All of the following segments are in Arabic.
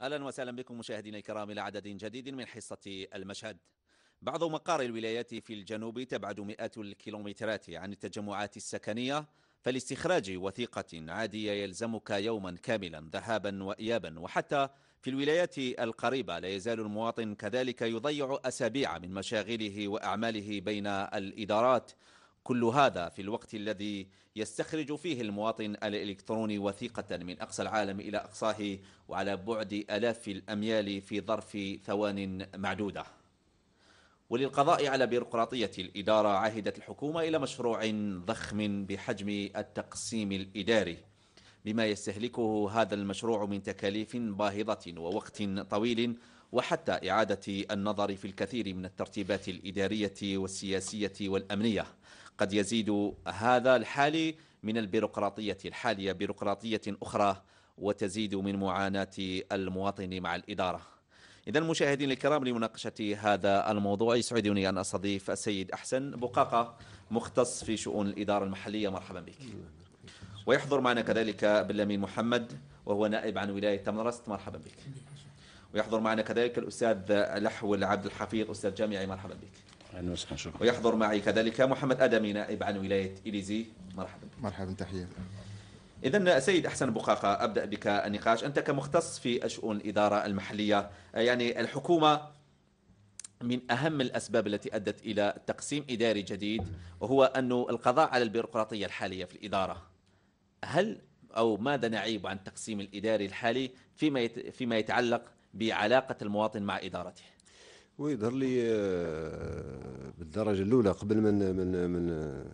اهلا وسهلا بكم مشاهدينا الكرام الى عدد جديد من حصه المشهد. بعض مقار الولايات في الجنوب تبعد مئات الكيلومترات عن التجمعات السكنيه فلاستخراج وثيقه عاديه يلزمك يوما كاملا ذهابا وايابا وحتى في الولايات القريبه لا يزال المواطن كذلك يضيع اسابيع من مشاغله واعماله بين الادارات كل هذا في الوقت الذي يستخرج فيه المواطن الإلكتروني وثيقة من أقصى العالم إلى أقصاه وعلى بعد ألاف الأميال في ظرف ثوان معدودة وللقضاء على بيروقراطية الإدارة عهدت الحكومة إلى مشروع ضخم بحجم التقسيم الإداري بما يستهلكه هذا المشروع من تكاليف باهظة ووقت طويل وحتى إعادة النظر في الكثير من الترتيبات الإدارية والسياسية والأمنية قد يزيد هذا الحالي من البيروقراطية الحالية بيروقراطية أخرى وتزيد من معاناة المواطن مع الإدارة إذا المشاهدين الكرام لمناقشة هذا الموضوع يسعدني أن أستضيف السيد أحسن بقاقة مختص في شؤون الإدارة المحلية مرحبا بك ويحضر معنا كذلك بلامين محمد وهو نائب عن ولاية تمرست مرحبا بك ويحضر معنا كذلك الأستاذ لحول عبد الحفيظ أستاذ جامعي مرحبا بك ويحضر معي كذلك محمد أدمي نائب عن ولاية إليزي مرحبا مرحبا تحية إذا سيد أحسن بقاقة أبدأ بك النقاش أنت كمختص في شؤون الإدارة المحلية يعني الحكومة من أهم الأسباب التي أدت إلى تقسيم إداري جديد وهو أن القضاء على البيروقراطية الحالية في الإدارة هل أو ماذا نعيب عن التقسيم الإداري الحالي فيما فيما يتعلق بعلاقة المواطن مع إدارته؟ ويظهر لي آه، بالدرجه الاولى قبل من من من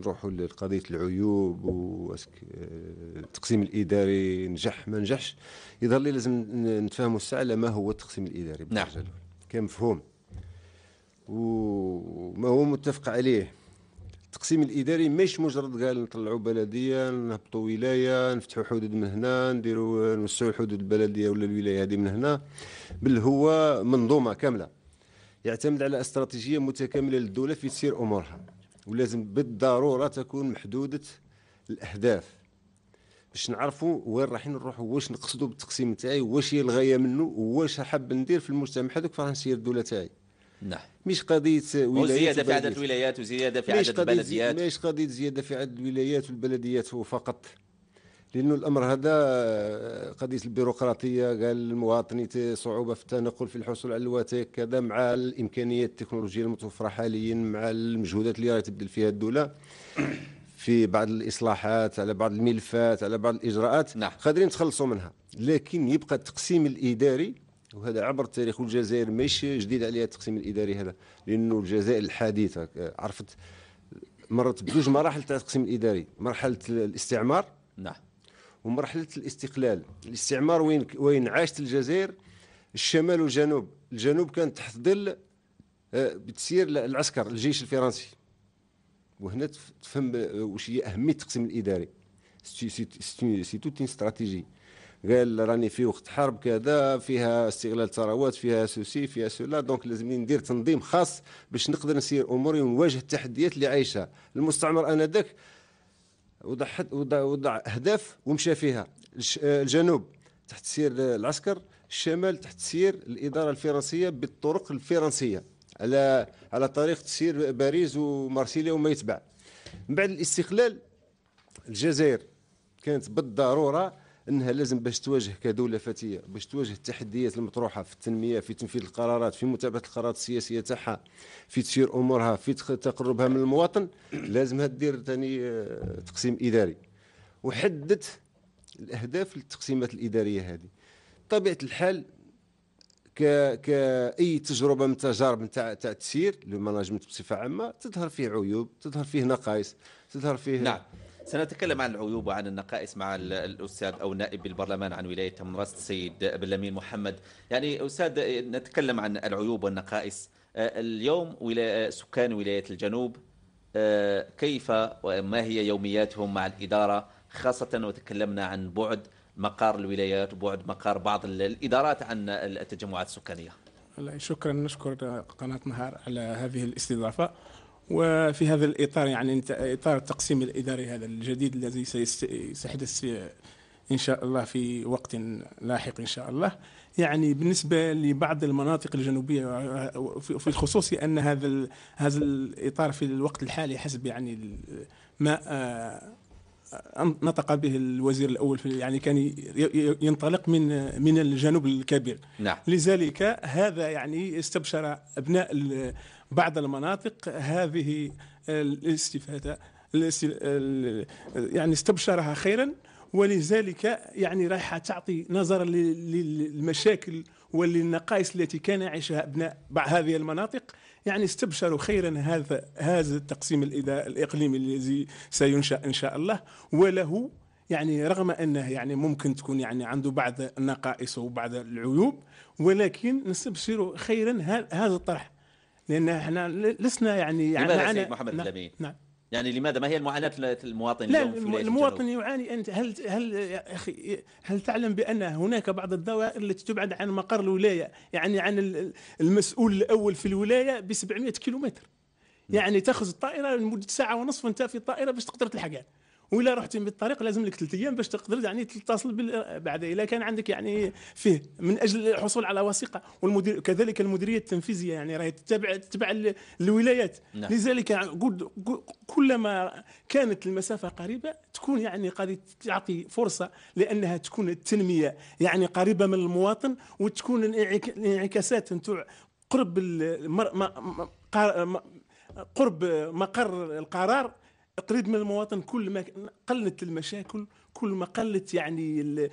نروحوا لقضيه العيوب والتقسيم آه، الاداري نجح ما نجحش يظهر لي لازم نتفاهموا الساعه على ما هو التقسيم الاداري نعم كمفهوم وما هو متفق عليه التقسيم الاداري مش مجرد قال نطلعوا بلديه نهبطوا ولايه نفتحوا حدود من هنا نديروا نوسعوا الحدود البلديه ولا الولايه هذه من هنا بل هو منظومه كامله يعتمد على استراتيجيه متكامله للدوله في تسير امورها ولازم بالضروره تكون محدوده الاهداف باش نعرفوا وين رايحين نروحوا واش نقصدوا بالتقسيم تاعي واش هي الغايه منه واش حاب ندير في المجتمع هذوك فراح نسير الدوله تاعي نعم مش قضيه ولايات وزياده في عدد الولايات وزياده في عدد البلديات مش قضيه زياده في عدد الولايات والبلديات هو فقط لانه الامر هذا قضيه البيروقراطيه قال المواطن صعوبه في التنقل في الحصول على الوثائق كذا مع الامكانيات التكنولوجيه المتوفره حاليا مع المجهودات اللي راهي تبذل فيها الدوله في بعض الاصلاحات على بعض الملفات على بعض الاجراءات نعم. قادرين نتخلصوا منها لكن يبقى التقسيم الاداري وهذا عبر التاريخ والجزائر ماشي جديد عليها التقسيم الاداري هذا لانه الجزائر الحديثه عرفت مرت بجوج مراحل تاع التقسيم الاداري مرحله الاستعمار نعم ومرحله الاستقلال الاستعمار وين وين عاشت الجزائر الشمال والجنوب الجنوب كان تحت ظل آه، بتسير العسكر الجيش الفرنسي وهنا تفهم آه، واش هي اهميه التقسيم الاداري سي توت استراتيجي قال راني في وقت حرب كذا فيها استغلال ثروات فيها سوسي فيها سولا دونك لازمني ندير تنظيم خاص باش نقدر نسير اموري ونواجه التحديات اللي عايشها المستعمر انذاك وضع وضع وضع اهداف ومشى فيها الجنوب تحت سير العسكر الشمال تحت سير الاداره الفرنسيه بالطرق الفرنسيه على على طريق تسير باريس ومارسيليا وما يتبع من بعد الاستقلال الجزائر كانت بالضروره انها لازم باش تواجه كدوله فتيه باش تواجه التحديات المطروحه في التنميه في تنفيذ القرارات في متابعه القرارات السياسيه تاعها في تسير امورها في تقربها من المواطن لازمها دير ثاني آه، تقسيم اداري وحدت الاهداف للتقسيمات الاداريه هذه بطبيعه الحال ك كاي تجربه من تجارب نتاع تاع التسيير للمانجمنت بصفه عامه تظهر فيه عيوب تظهر فيه نقائص تظهر فيه نعم سنتكلم عن العيوب وعن النقائص مع الاستاذ او نائب البرلمان عن ولايه تمرست السيد بلامين محمد يعني استاذ نتكلم عن العيوب والنقائص آه، اليوم سكان ولايه الجنوب آه، كيف وما هي يومياتهم مع الاداره خاصه وتكلمنا عن بعد مقار الولايات وبعد مقار بعض الادارات عن التجمعات السكانيه. شكرا نشكر قناه نهار على هذه الاستضافه. وفي هذا الاطار يعني اطار التقسيم الاداري هذا الجديد الذي سيحدث ان شاء الله في وقت لاحق ان شاء الله يعني بالنسبه لبعض المناطق الجنوبيه في الخصوص ان هذا هذا الاطار في الوقت الحالي حسب يعني ما آه، نطق به الوزير الاول في يعني كان ينطلق من من الجنوب الكبير نعم. لذلك هذا يعني استبشر ابناء بعض المناطق هذه الاستفادة يعني استبشرها خيرا ولذلك يعني رايحة تعطي نظرا للمشاكل وللنقائص التي كان يعيشها أبناء بعض هذه المناطق يعني استبشروا خيرا هذا هذا التقسيم الإقليمي الذي سينشأ إن شاء الله وله يعني رغم انه يعني ممكن تكون يعني عنده بعض النقائص وبعض العيوب ولكن نستبشر خيرا هذا الطرح لان احنا لسنا يعني, يعني لماذا يعني سيد محمد نعم، الامين؟ نعم يعني لماذا ما هي المعاناه المواطن لا اليوم في المواطن يعاني انت هل هل يا اخي هل تعلم بان هناك بعض الدوائر التي تبعد عن مقر الولايه يعني عن المسؤول الاول في الولايه ب 700 كيلومتر نعم. يعني تاخذ الطائره لمده ساعه ونصف انت في الطائره باش تقدر تلحقها ولا رحتي بالطريق لازم لك ثلاث ايام باش تقدر يعني تتصل بعد اذا كان عندك يعني فيه من اجل الحصول على وثيقه والمدير كذلك المديريه التنفيذيه يعني راهي تتبع تتبع الولايات نعم. لذلك يعني كلما كانت المسافه قريبه تكون يعني قد تعطي فرصه لانها تكون التنميه يعني قريبه من المواطن وتكون الانعكاسات نتوع قرب المر... ما... ما... قرب مقر القرار قريب من المواطن كل ما قلت المشاكل كل ما قلت يعني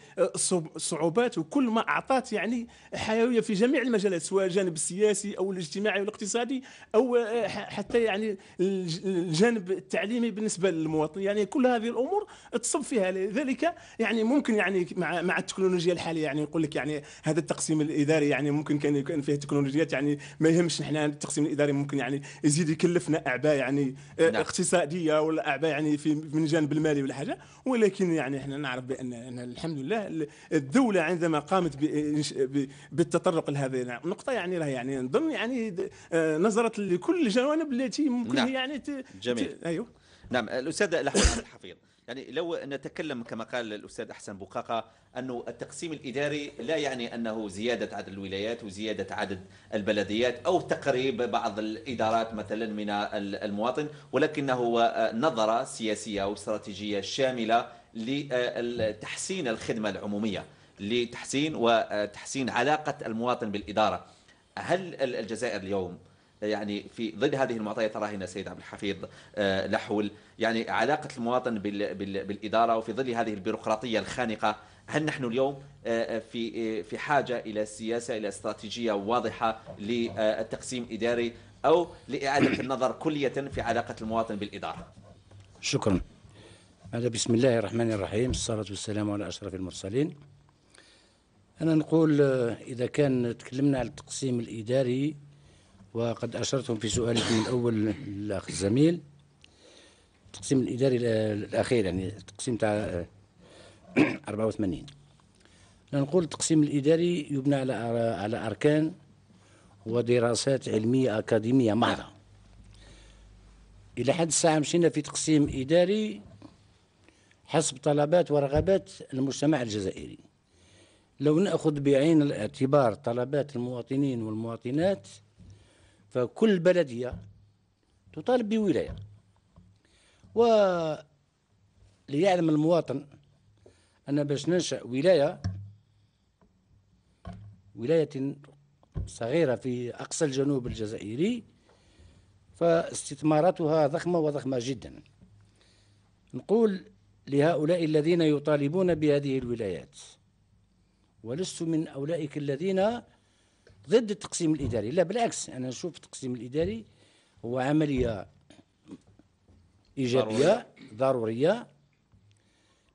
الصعوبات وكل ما اعطت يعني حيويه في جميع المجالات سواء الجانب السياسي او الاجتماعي والاقتصادي او آه، حتى يعني الجانب التعليمي بالنسبه للمواطن يعني كل هذه الامور تصب فيها لذلك يعني ممكن يعني مع مع التكنولوجيا الحاليه يعني نقول لك يعني هذا التقسيم الاداري يعني ممكن كان كان فيه تكنولوجيات يعني ما يهمش احنا التقسيم الاداري ممكن يعني يزيد يكلفنا اعباء يعني آه، نعم. اقتصاديه ولا اعباء يعني في من الجانب المالي ولا حاجه ولكن يعني يعني احنا نعرف بان الحمد لله الدوله عندما قامت بالتطرق لهذه النقطه يعني راه يعني نظن يعني آه، نظرت لكل الجوانب التي ممكن نعم. يعني ت... جميل ت... ايوه نعم الاستاذ الاحمد الحفيظ يعني لو نتكلم كما قال الاستاذ احسن بقاقه انه التقسيم الاداري لا يعني انه زياده عدد الولايات وزياده عدد البلديات او تقريب بعض الادارات مثلا من المواطن ولكنه آه، نظره سياسيه واستراتيجيه شامله لتحسين الخدمة العمومية لتحسين وتحسين علاقة المواطن بالإدارة هل الجزائر اليوم يعني في ضد هذه المعطيات تراهن سيد عبد الحفيظ آه، لحول يعني علاقة المواطن بالإدارة وفي ظل هذه البيروقراطية الخانقة هل نحن اليوم آه، في آه، في حاجة إلى سياسة إلى استراتيجية واضحة للتقسيم إداري أو لإعادة النظر كلية في علاقة المواطن بالإدارة شكرا هذا بسم الله الرحمن الرحيم الصلاة والسلام على أشرف المرسلين أنا نقول آه، إذا كان تكلمنا على التقسيم الإداري وقد أشرتم في سؤالكم الأول الأخ الزميل التقسيم الإداري آه، الأخير يعني التقسيم تاع 84 آه، أنا نقول التقسيم الإداري يبنى على على أركان ودراسات علمية أكاديمية محضة إلى حد الساعة مشينا في تقسيم إداري حسب طلبات ورغبات المجتمع الجزائري لو ناخذ بعين الاعتبار طلبات المواطنين والمواطنات فكل بلديه تطالب بولايه وليعلم المواطن ان باش ننشا ولايه ولايه صغيره في اقصى الجنوب الجزائري فاستثماراتها ضخمه وضخمه جدا نقول لهؤلاء الذين يطالبون بهذه الولايات ولست من أولئك الذين ضد التقسيم الإداري لا بالعكس أنا أشوف التقسيم الإداري هو عملية إيجابية ضرورية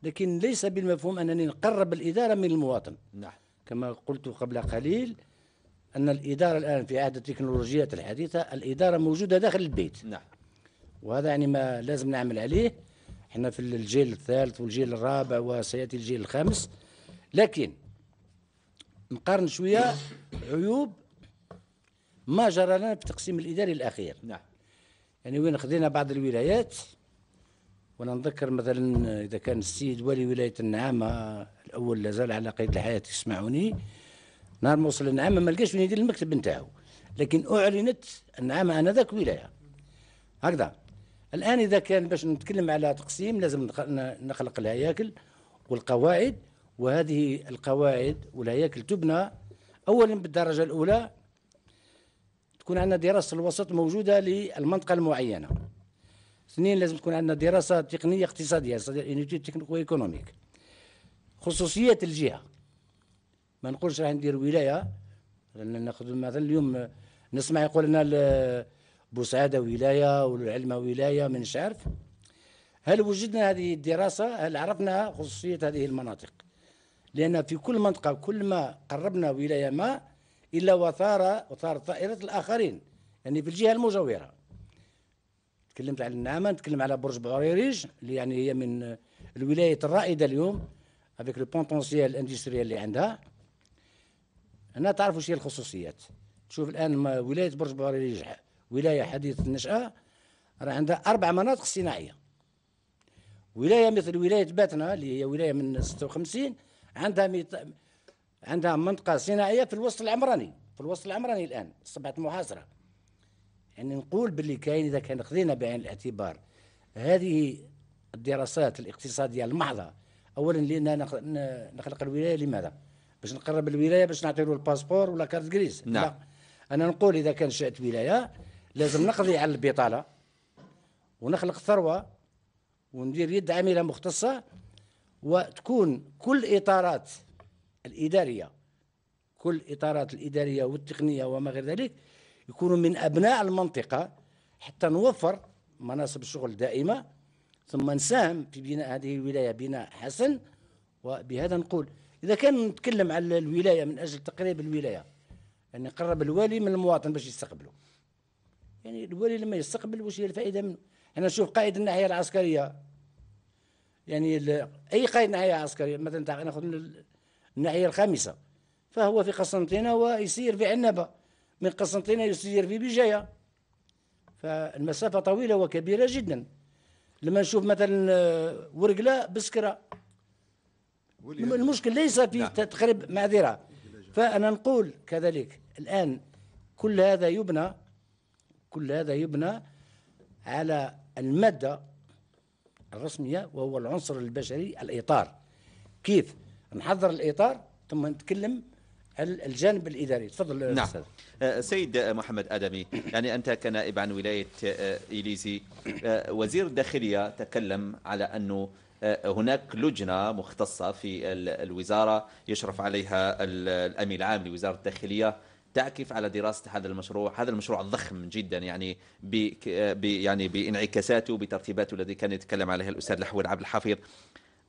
لكن ليس بالمفهوم أنني نقرب الإدارة من المواطن نعم كما قلت قبل قليل أن الإدارة الآن في عهد التكنولوجيات الحديثة الإدارة موجودة داخل البيت نعم وهذا يعني ما لازم نعمل عليه احنا في الجيل الثالث والجيل الرابع وسياتي الجيل الخامس لكن نقارن شويه عيوب ما جرى لنا في التقسيم الاداري الاخير نعم يعني وين خذينا بعض الولايات وانا نذكر مثلا اذا كان السيد ولي ولايه النعامه الاول لازال على قيد الحياه يسمعوني نهار ما وصل النعامه ما لقاش وين يدير المكتب نتاعو لكن اعلنت النعامه انذاك ولايه هكذا الان اذا كان باش نتكلم على تقسيم لازم نخلق الهياكل والقواعد وهذه القواعد والهياكل تبنى اولا بالدرجه الاولى تكون عندنا دراسه الوسط موجوده للمنطقه المعينه اثنين لازم تكون عندنا دراسه تقنيه اقتصاديه يعني تكنيكو ايكونوميك خصوصيه الجهه ما نقولش راح ندير ولايه ناخذ مثلا اليوم نسمع يقول لنا بوسعاده ولايه والعلمه ولايه مانيش عارف هل وجدنا هذه الدراسه هل عرفنا خصوصيه هذه المناطق لان في كل منطقه كل ما قربنا ولايه ما الا وثار وثار طائره الاخرين يعني في الجهه المجاوره تكلمت على النعامه نتكلم على برج بغريريج اللي يعني هي من الولايات الرائده اليوم افيك لو بوتونسيال الاندستريال اللي عندها هنا تعرفوا شي الخصوصيات تشوف الان ولايه برج بغريريج ولاية حديثة النشأة راه عندها أربع مناطق صناعية ولاية مثل ولاية باتنا اللي هي ولاية من 56 عندها ميط... عندها منطقة صناعية في الوسط العمراني في الوسط العمراني الآن سبعة محاصرة يعني نقول باللي كاين إذا كان خذينا بعين الاعتبار هذه الدراسات الاقتصادية المحضة أولا لأننا نخلق الولاية لماذا؟ باش نقرب الولاية باش نعطي له الباسبور ولا كارت جريز نعم لا. أنا نقول إذا كان شئت ولاية لازم نقضي على البطاله ونخلق ثروه وندير يد عامله مختصه وتكون كل اطارات الاداريه كل اطارات الاداريه والتقنيه وما غير ذلك يكونوا من ابناء المنطقه حتى نوفر مناصب الشغل دائمه ثم نساهم في بناء هذه الولايه بناء حسن وبهذا نقول اذا كان نتكلم على الولايه من اجل تقريب الولايه يعني قرب الوالي من المواطن باش يستقبله يعني الوالي لما يستقبل واش هي الفائده منه احنا نشوف قائد الناحيه العسكريه يعني اي قائد ناحيه عسكريه مثلا ناخذ من الناحيه الخامسه فهو في قسنطينه ويسير في عنبه من قسنطينه يسير في بجايه فالمسافه طويله وكبيره جدا لما نشوف مثلا آه، ورقله بسكره المشكل ليس في نعم. معذره فانا نقول كذلك الان كل هذا يبنى كل هذا يبنى على المادة الرسمية وهو العنصر البشري الإطار كيف نحضر الإطار ثم نتكلم الجانب الاداري تفضل نعم أه، سيد محمد ادمي يعني انت كنائب عن ولايه أه، اليزي أه، وزير الداخليه تكلم على انه هناك لجنة مختصة في الوزارة يشرف عليها الأمين العام لوزارة الداخلية تعكف على دراسة هذا المشروع هذا المشروع الضخم جدا يعني ب يعني بانعكاساته بترتيباته الذي كان يتكلم عليه الأستاذ لحول عبد الحفيظ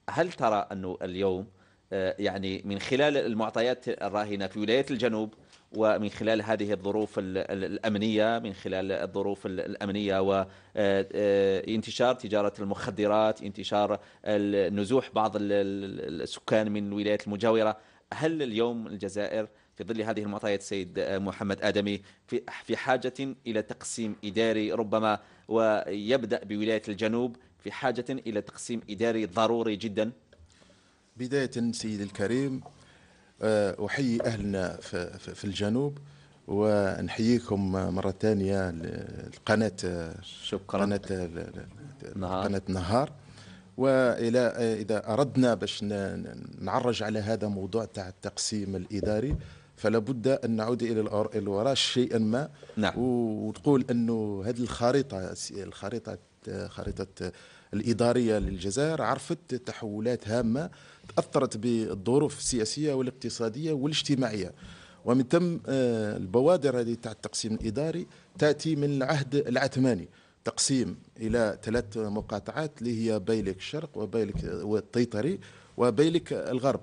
هل ترى أنه اليوم آه، يعني من خلال المعطيات الراهنة في ولايات الجنوب ومن خلال هذه الظروف الأمنية من خلال الظروف الأمنية وانتشار آه، آه، تجارة المخدرات انتشار نزوح بعض السكان من الولايات المجاورة هل اليوم الجزائر في ظل هذه المعطيات سيد آه، محمد آدمي في حاجة إلى تقسيم إداري ربما ويبدأ بولاية الجنوب في حاجة إلى تقسيم إداري ضروري جدا بداية سيد الكريم آه، أحيي أهلنا في الجنوب ونحييكم مرة ثانية لقناة آه، شكرا قناة قناة نهار والى اذا اردنا باش نعرج على هذا موضوع تاع التقسيم الاداري فلا بد ان نعود الى الوراء شيئا ما نعم. وتقول انه هذه الخريطه الخريطه خريطه الاداريه للجزائر عرفت تحولات هامه تاثرت بالظروف السياسيه والاقتصاديه والاجتماعيه ومن ثم آه، البوادر هذه تاع التقسيم الاداري تاتي من العهد العثماني تقسيم الى ثلاث مقاطعات اللي هي بيلك الشرق وبيلك والطيطري وبيلك الغرب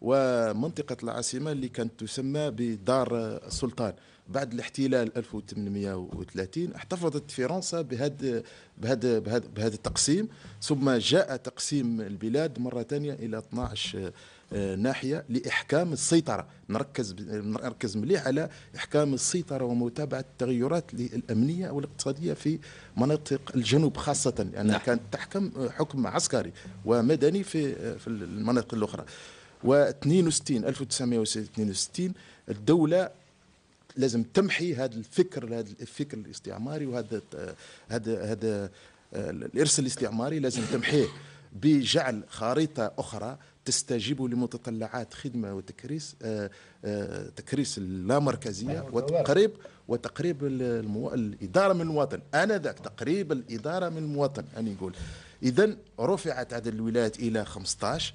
ومنطقة العاصمة اللي كانت تسمى بدار السلطان بعد الاحتلال 1830 احتفظت فرنسا بهذا بهذا بهذا بهذا التقسيم ثم جاء تقسيم البلاد مرة ثانية إلى 12 آه، ناحيه لاحكام السيطره نركز نركز مليح على احكام السيطره ومتابعه التغيرات الامنيه والاقتصاديه في مناطق الجنوب خاصه لانها يعني نعم. كانت تحكم حكم عسكري ومدني في في المناطق الاخرى و62 1962 الدوله لازم تمحي هذا الفكر هذا الفكر الاستعماري وهذا هذا هذا الارث الاستعماري لازم تمحيه بجعل خريطه اخرى تستجيب لمتطلعات خدمه وتكريس تكريس اللامركزيه نعم، وتقريب وتقريب المو... الاداره من المواطن انا ذاك تقريب الاداره من المواطن انا نقول اذا رفعت عدد الولايات الى 15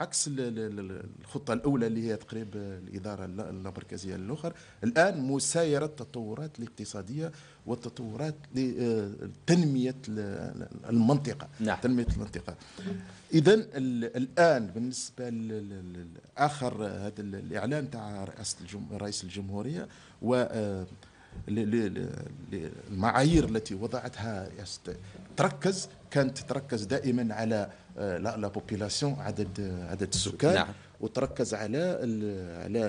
عكس الخطه الاولى اللي هي تقريب الاداره اللامركزيه الاخر الان مسايره التطورات الاقتصاديه والتطورات لتنميه آه، المنطقه نعم. تنميه المنطقه اذا الان بالنسبه لاخر هذا الاعلان تاع رئاسه رئيس الجمهوريه و آه، المعايير التي وضعتها تركز كانت تركز دائما على آه، لا لا بوبيلاسيون عدد عدد السكان نعم. وتركز على على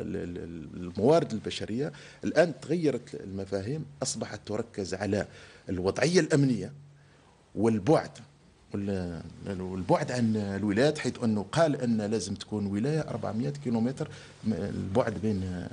الموارد البشريه الان تغيرت المفاهيم اصبحت تركز على الوضعيه الامنيه والبعد والبعد عن الولايات حيث انه قال ان لازم تكون ولايه 400 كيلومتر البعد بين آه،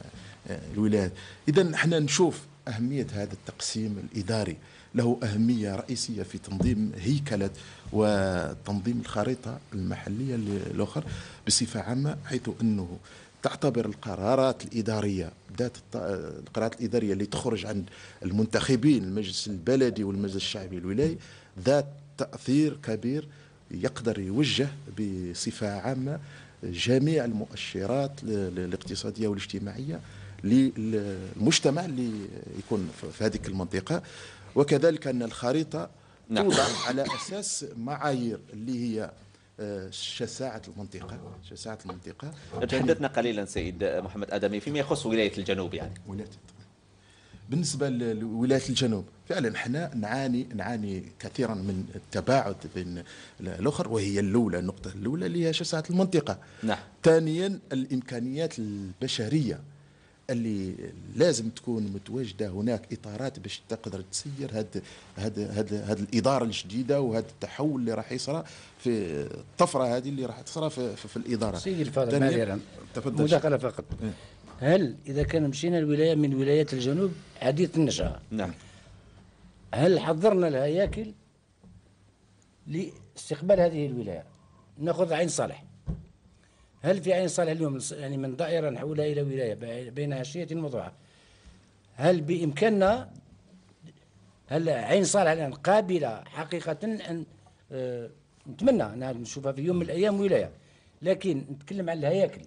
الولايات اذا احنا نشوف أهمية هذا التقسيم الإداري له أهمية رئيسية في تنظيم هيكلة وتنظيم الخريطة المحلية الأخر بصفة عامة حيث أنه تعتبر القرارات الإدارية ذات القرارات الإدارية اللي تخرج عن المنتخبين المجلس البلدي والمجلس الشعبي الولاي ذات تأثير كبير يقدر يوجه بصفة عامة جميع المؤشرات الاقتصادية والاجتماعية للمجتمع اللي يكون في هذه المنطقه وكذلك ان الخريطه نعم. توضع على اساس معايير اللي هي آه، شساعة المنطقة شساعة المنطقة تحدثنا قليلا سيد محمد آدمي فيما يخص ولاية الجنوب يعني ولاية بالنسبة لولاية الجنوب فعلا احنا نعاني نعاني كثيرا من التباعد بين الاخر وهي الاولى النقطة الاولى اللي هي شساعة المنطقة نعم ثانيا الامكانيات البشرية اللي لازم تكون متواجده هناك اطارات باش تقدر تسير هاد هاد هاد, هاد الاداره الجديده وهذا التحول اللي راح يصرى في الطفره هذه اللي راح تصرى في, في, في الاداره. سيدي الفاضل تفضل مداخله فقط إيه؟ هل اذا كان مشينا لولايه من ولايات الجنوب حديث النشأة نعم هل حضرنا الهياكل لاستقبال هذه الولايه؟ ناخذ عين صالح هل في عين صالح اليوم يعني من دائرة نحولها إلى ولاية بين عشية وضعها هل بإمكاننا هل عين صالح الآن قابلة حقيقة أن أه نتمنى أن نشوفها في يوم من الأيام ولاية لكن نتكلم عن الهياكل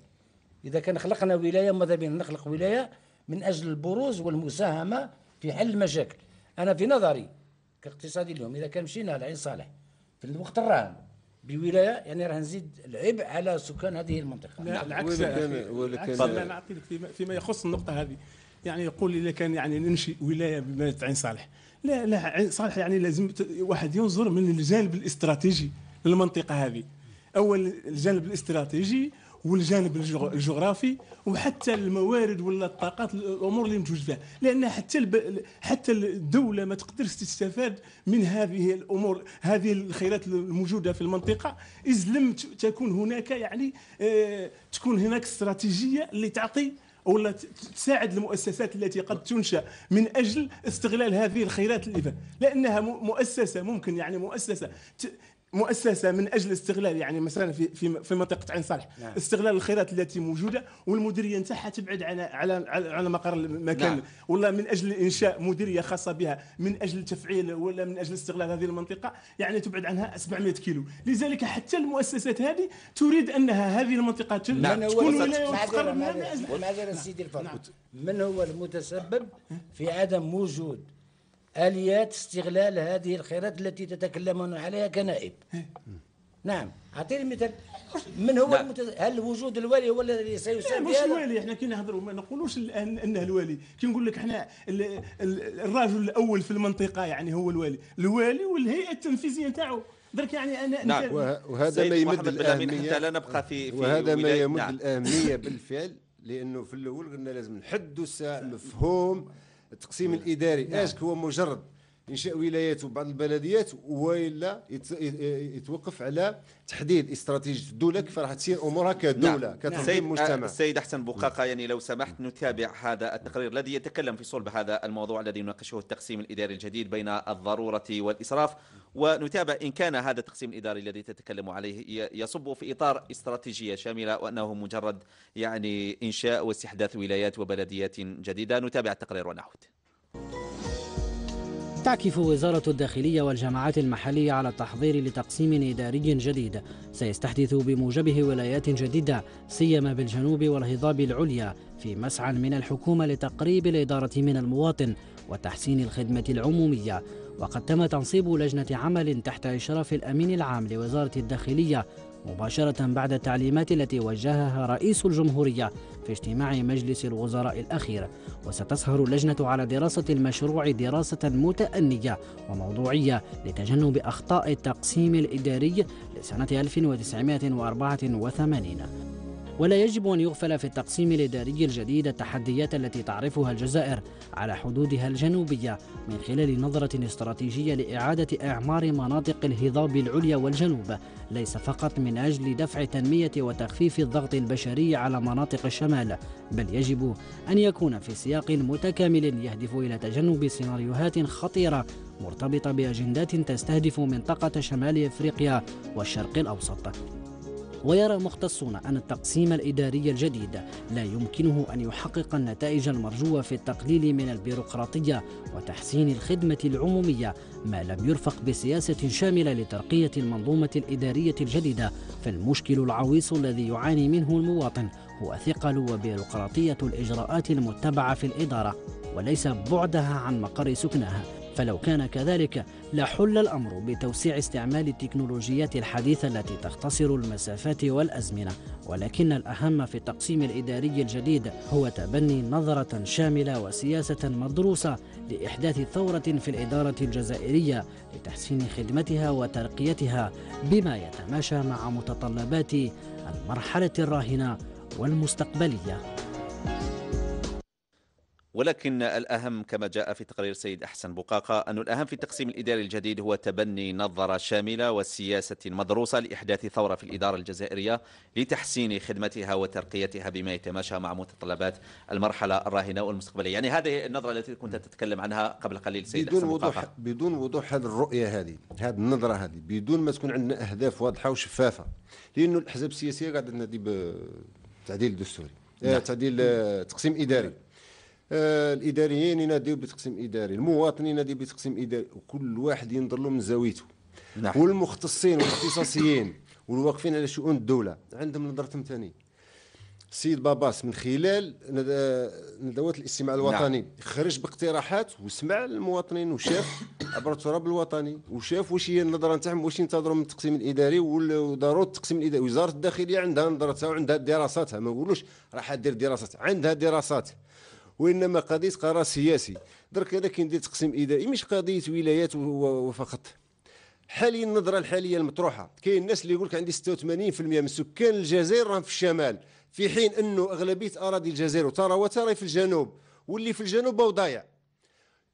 إذا كان خلقنا ولاية ماذا بينا نخلق ولاية من أجل البروز والمساهمة في حل المشاكل أنا في نظري كاقتصادي اليوم إذا كان مشينا لعين صالح في الوقت الراهن بولايه يعني راه نزيد العبء على سكان هذه المنطقه نعم. نعم. لا العكس ولكن انا نعطيك فيما, فيما يخص النقطه هذه يعني يقول اذا كان يعني ننشئ ولايه بمدينه عين صالح لا لا عين صالح يعني لازم واحد ينظر من الجانب الاستراتيجي للمنطقه هذه اول الجانب الاستراتيجي والجانب الجغرافي وحتى الموارد ولا الطاقات الامور اللي متوجد فيها لان حتى الب... حتى الدوله ما تقدرش تستفاد من هذه الامور هذه الخيرات الموجوده في المنطقه اذ لم تكون هناك يعني آه تكون هناك استراتيجيه اللي تعطي ولا تساعد المؤسسات التي قد تنشا من اجل استغلال هذه الخيرات اللي فيها لانها مؤسسه ممكن يعني مؤسسه مؤسسه من اجل استغلال يعني مثلا في في في منطقه عين صالح نعم. استغلال الخيرات التي موجوده والمديريه نتاعها تبعد على على على مقر المكان نعم. ولا من اجل انشاء مديريه خاصه بها من اجل تفعيل ولا من اجل استغلال هذه المنطقه يعني تبعد عنها 700 كيلو لذلك حتى المؤسسات هذه تريد انها هذه المنطقه نعم. تكون ولايه وتقرب من معذره سيدي الفاروق من هو المتسبب في عدم وجود اليات استغلال هذه الخيرات التي تتكلمون عليها كنائب إيه. نعم اعطيني مثال من هو نعم. المتز... هل وجود الوالي هو الذي سيساعد مش الوالي احنا كي نهضروا ما نقولوش الان انه الوالي كي نقول لك احنا ال... ال... الرجل الاول في المنطقه يعني هو الوالي الوالي والهيئه التنفيذيه نتاعو درك يعني انا نعم وهذا ما يمد الاهميه حتى لا نبقى في, في وهذا ما يمد نعم. الاهميه بالفعل لانه في الاول قلنا لازم نحدوا مفهوم التقسيم نعم. الاداري نعم. اسك هو مجرد انشاء ولايات وبعض البلديات والا يتوقف على تحديد استراتيجيه الدوله كيف راح تصير امورها كدوله نعم. كتنظيم نعم. مجتمع السيد احسن بقاقه يعني لو سمحت نتابع هذا التقرير الذي يتكلم في صلب هذا الموضوع الذي يناقشه التقسيم الاداري الجديد بين الضروره والاسراف ونتابع ان كان هذا التقسيم الاداري الذي تتكلم عليه يصب في اطار استراتيجيه شامله وانه مجرد يعني انشاء واستحداث ولايات وبلديات جديده نتابع التقرير ونعود. تعكف وزارة الداخلية والجماعات المحلية على التحضير لتقسيم إداري جديد سيستحدث بموجبه ولايات جديدة سيما بالجنوب والهضاب العليا في مسعى من الحكومة لتقريب الإدارة من المواطن وتحسين الخدمة العمومية وقد تم تنصيب لجنة عمل تحت إشراف الأمين العام لوزارة الداخلية مباشرة بعد التعليمات التي وجهها رئيس الجمهورية في اجتماع مجلس الوزراء الأخير وستسهر اللجنة على دراسة المشروع دراسة متأنية وموضوعية لتجنب أخطاء التقسيم الإداري لسنة 1984 ولا يجب أن يغفل في التقسيم الإداري الجديد التحديات التي تعرفها الجزائر على حدودها الجنوبية من خلال نظرة استراتيجية لإعادة إعمار مناطق الهضاب العليا والجنوب ليس فقط من أجل دفع تنمية وتخفيف الضغط البشري على مناطق الشمال بل يجب أن يكون في سياق متكامل يهدف إلى تجنب سيناريوهات خطيرة مرتبطة بأجندات تستهدف منطقة شمال إفريقيا والشرق الأوسط ويرى مختصون أن التقسيم الإداري الجديد لا يمكنه أن يحقق النتائج المرجوة في التقليل من البيروقراطية وتحسين الخدمة العمومية ما لم يرفق بسياسة شاملة لترقية المنظومة الإدارية الجديدة فالمشكل العويص الذي يعاني منه المواطن هو ثقل وبيروقراطية الإجراءات المتبعة في الإدارة وليس بعدها عن مقر سكنها فلو كان كذلك لحل الأمر بتوسيع استعمال التكنولوجيات الحديثة التي تختصر المسافات والأزمنة ولكن الأهم في التقسيم الإداري الجديد هو تبني نظرة شاملة وسياسة مدروسة لإحداث ثورة في الإدارة الجزائرية لتحسين خدمتها وترقيتها بما يتماشى مع متطلبات المرحلة الراهنة والمستقبلية ولكن الأهم كما جاء في تقرير السيد أحسن بقاقة أن الأهم في التقسيم الإداري الجديد هو تبني نظرة شاملة وسياسة مدروسة لإحداث ثورة في الإدارة الجزائرية لتحسين خدمتها وترقيتها بما يتماشى مع متطلبات المرحلة الراهنة والمستقبلية يعني هذه النظرة التي كنت تتكلم عنها قبل قليل سيد بدون أحسن وضوح بقاقة. بدون وضوح هذه الرؤية هذه هذه النظرة هذه بدون ما تكون عندنا أهداف واضحة وشفافة لأنه الأحزاب السياسية قاعدة تنادي بتعديل دستوري آه، نعم. تعديل آه، تقسيم إداري آه، الاداريين يناديو بتقسيم اداري المواطن ينادي بتقسيم اداري وكل واحد ينظر له من زاويته نعم. والمختصين والاختصاصيين والواقفين على شؤون الدوله عندهم نظره ثانيه السيد باباس من خلال آه، ندوات الاستماع نعم. الوطني نعم. خرج باقتراحات وسمع المواطنين وشاف عبر التراب الوطني وشاف واش هي النظره نتاعهم واش ينتظروا من التقسيم الاداري وضروره التقسيم الاداري وزاره الداخليه عندها نظرتها وعندها دراساتها ما نقولوش راح دير دراسات عندها دراسات وانما قضيه قرار سياسي درك هذا كاين ديال تقسيم اداري مش قضيه ولايات وفقط حاليا النظره الحاليه المطروحه كاين الناس اللي يقول لك عندي 86% من سكان الجزائر راهم في الشمال في حين انه اغلبيه اراضي الجزائر وترى وترى في الجنوب واللي في الجنوب هو ضايع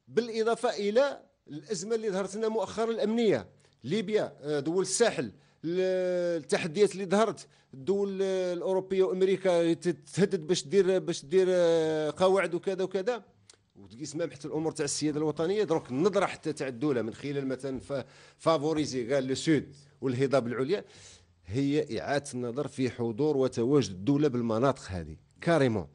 بالاضافه الى الازمه اللي ظهرت لنا مؤخرا الامنيه ليبيا آه، دول الساحل التحديات اللي ظهرت الدول الاوروبيه وامريكا تتهدد باش دير باش دير قواعد وكذا وكذا وتقيس ما حتى الامور تاع السياده الوطنيه دروك النظره حتى تاع الدوله من خلال مثلا فافوريزي قال لو سود والهضاب العليا هي اعاده النظر في حضور وتواجد الدوله بالمناطق هذه كاريمون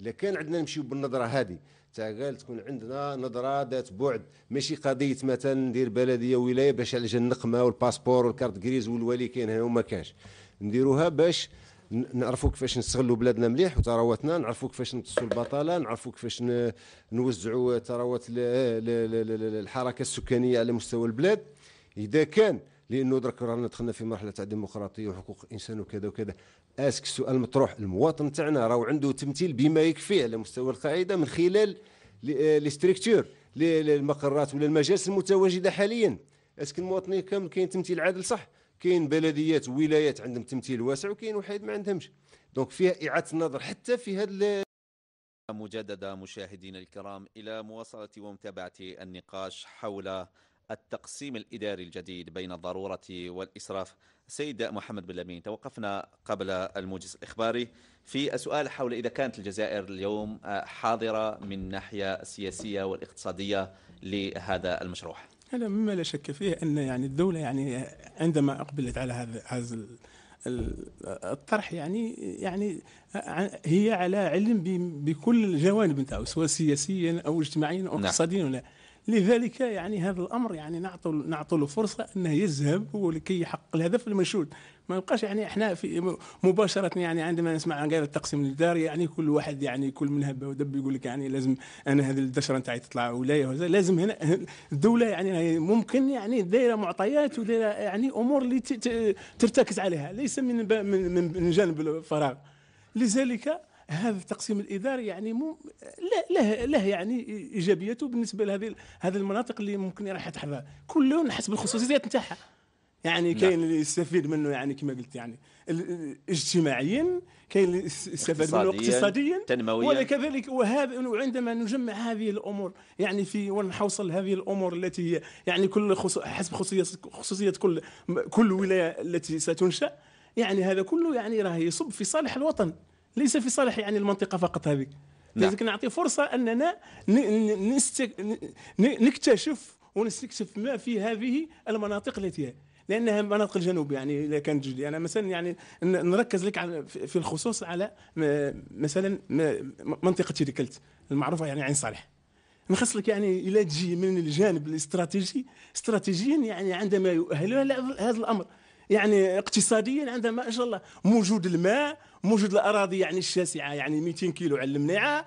لكان عندنا نمشيو بالنظره هذه حتى قال تكون عندنا نظره ذات بعد ماشي قضيه مثلا ندير بلديه ولايه باش على جال النقمه والباسبور والكارت كريز والولي كاين هنا وما كانش نديروها باش نعرفوا كيفاش نستغلوا بلادنا مليح وثرواتنا نعرفوا كيفاش نقصوا البطاله نعرفوا كيفاش نوزعوا ثروات الحركه السكانيه على مستوى البلاد اذا كان لانه درك رانا دخلنا في مرحله تاع ديمقراطيه وحقوق الانسان وكذا وكذا اسك السؤال المطروح المواطن تاعنا راهو عنده تمثيل بما يكفيه على مستوى القاعده من خلال لي آه، ستركتور المقرات ولا المجالس المتواجده حاليا اسك المواطنين كامل كاين تمثيل عادل صح كاين بلديات ولايات عندهم تمثيل واسع وكاين وحيد ما عندهمش دونك فيها اعاده النظر حتى في هذا مجددا مشاهدينا الكرام الى مواصله ومتابعه النقاش حول التقسيم الإداري الجديد بين الضرورة والإسراف سيد محمد بن لمين توقفنا قبل الموجز الإخباري في السؤال حول إذا كانت الجزائر اليوم آه، حاضرة من ناحية السياسية والاقتصادية لهذا المشروع هذا مما لا شك فيه أن يعني الدولة يعني عندما أقبلت على هذا هذا الطرح يعني يعني آه، هي على علم بكل الجوانب نتاعو سواء سياسيا او اجتماعيا او نعم. اقتصاديا نعم. لذلك يعني هذا الامر يعني نعطوا نعطوا له فرصه انه يذهب ولكي يحقق الهدف المنشود ما يبقاش يعني احنا في مباشره يعني عندما نسمع عن قال التقسيم الاداري يعني كل واحد يعني كل من هب ودب يقول لك يعني لازم انا هذه الدشره نتاعي تطلع ولايه وزا. لازم هنا الدوله يعني ممكن يعني دايره معطيات ودايره يعني امور اللي ترتكز عليها ليس من من من جانب الفراغ لذلك هذا التقسيم الاداري يعني مو له له يعني ايجابيته بالنسبه لهذه هذه المناطق اللي ممكن راح تحظى كل حسب الخصوصيات نتاعها يعني نعم. كاين اللي يستفيد منه يعني كما قلت يعني اجتماعيا كاين اللي يستفاد منه اقتصاديا تنمويا وكذلك وهذا وعندما نجمع هذه الامور يعني في ونحوصل هذه الامور التي هي يعني كل حسب خصوصيه خصوصيه كل كل ولايه التي ستنشا يعني هذا كله يعني راه يصب في صالح الوطن ليس في صالح يعني المنطقه فقط هذه لازم نعم. نعطي فرصه اننا نستك... نكتشف ونستكشف ما في هذه المناطق التي هي لانها مناطق الجنوب يعني اذا كانت جدي انا مثلا يعني نركز لك على في الخصوص على مثلا منطقه تيريكلت المعروفه يعني عين صالح نخص لك يعني الى تجي من الجانب الاستراتيجي استراتيجيا يعني عندما يؤهلها هذا الامر يعني اقتصاديا عندما ما شاء الله موجود الماء موجود الاراضي يعني الشاسعه يعني 200 كيلو على المنيعه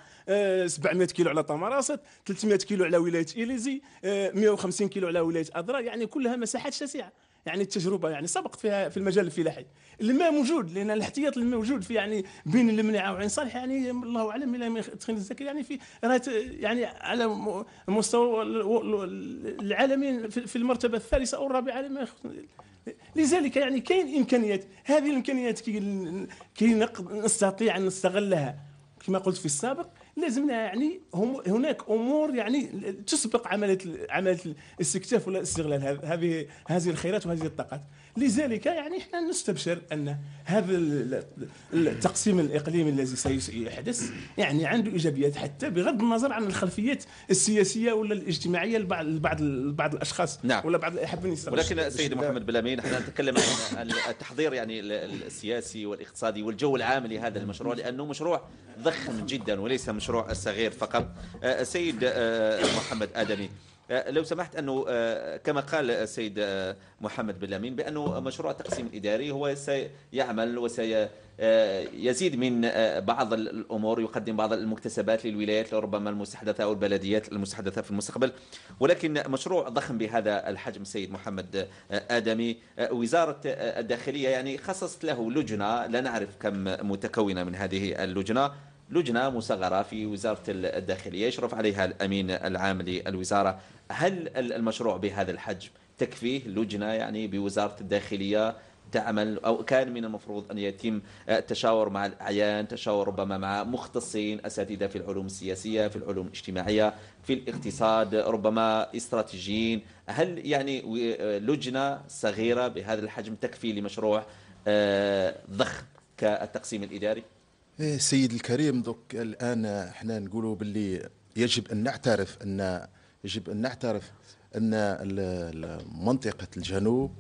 700 آه، كيلو على طمراست 300 كيلو على ولايه اليزي 150 آه، كيلو على ولايه اضرار يعني كلها مساحات شاسعه يعني التجربه يعني سبقت فيها في المجال الفلاحي الماء موجود لان الاحتياط الماء موجود في يعني بين المنعه وعين صالح يعني الله اعلم الى تخين الزكي يعني في يعني على مستوى العالمين في المرتبه الثالثه او الرابعه لذلك يعني كاين امكانيات هذه الامكانيات كي نستطيع ان نستغلها كما قلت في السابق لازمنا يعني هم هناك امور يعني تسبق عمليه عمليه الاستكتاف ولا استغلال هذه هذه الخيرات وهذه الطاقات لذلك يعني احنا نستبشر ان هذا التقسيم الاقليمي الذي سيحدث يعني عنده ايجابيات حتى بغض النظر عن الخلفيات السياسيه ولا الاجتماعيه لبعض بعض بعض الاشخاص نعم. ولا بعض الحابين ولكن السيد محمد بلامين احنا نتكلم عن التحضير يعني السياسي والاقتصادي والجو العام لهذا المشروع لانه مشروع ضخم جدا وليس المشروع الصغير فقط آه، السيد آه، محمد آدمي آه، لو سمحت انه كما قال السيد محمد بن لامين بانه مشروع التقسيم الاداري هو سيعمل وسيزيد من بعض الامور يقدم بعض المكتسبات للولايات لربما المستحدثه او البلديات المستحدثه في المستقبل ولكن مشروع ضخم بهذا الحجم سيد محمد ادمي وزاره الداخليه يعني خصصت له لجنه لا نعرف كم متكونه من هذه اللجنه لجنة مصغرة في وزارة الداخلية يشرف عليها الأمين العام للوزارة هل المشروع بهذا الحجم تكفيه لجنة يعني بوزارة الداخلية تعمل أو كان من المفروض أن يتم التشاور مع الأعيان تشاور ربما مع مختصين أساتذة في العلوم السياسية في العلوم الاجتماعية في الاقتصاد ربما استراتيجيين هل يعني لجنة صغيرة بهذا الحجم تكفي لمشروع آه، ضخم كالتقسيم الإداري؟ إيه، سيد الكريم دوك الان احنا نقولوا باللي يجب ان نعترف ان يجب ان نعترف ان منطقه الجنوب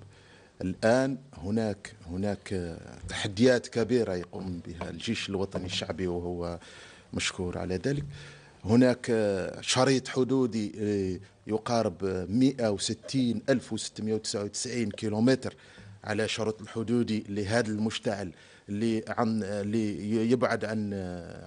الان هناك هناك تحديات كبيره يقوم بها الجيش الوطني الشعبي وهو مشكور على ذلك هناك شريط حدودي إيه، يقارب 160 1699 كيلومتر على شرط حدودي لهذا المشتعل اللي عن اللي يبعد عن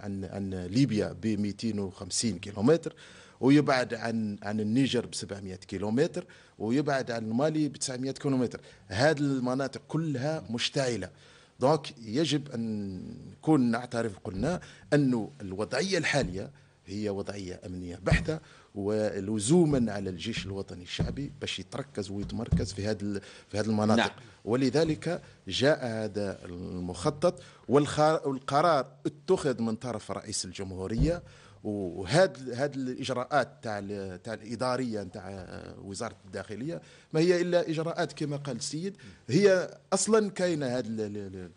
عن عن ليبيا ب 250 كيلومتر ويبعد عن عن النيجر ب 700 كيلومتر ويبعد عن المالي ب 900 كيلومتر هذه المناطق كلها مشتعله دونك يجب ان نكون نعترف قلنا انه الوضعيه الحاليه هي وضعيه امنيه بحته ولزوما على الجيش الوطني الشعبي باش يتركز ويتمركز في هذه في هذه المناطق نعم. ولذلك جاء هذا المخطط والقرار اتخذ من طرف رئيس الجمهوريه وهاد هاد الاجراءات تاع تاع الاداريه تاع آه، وزاره الداخليه ما هي الا اجراءات كما قال السيد هي اصلا كاينه هاد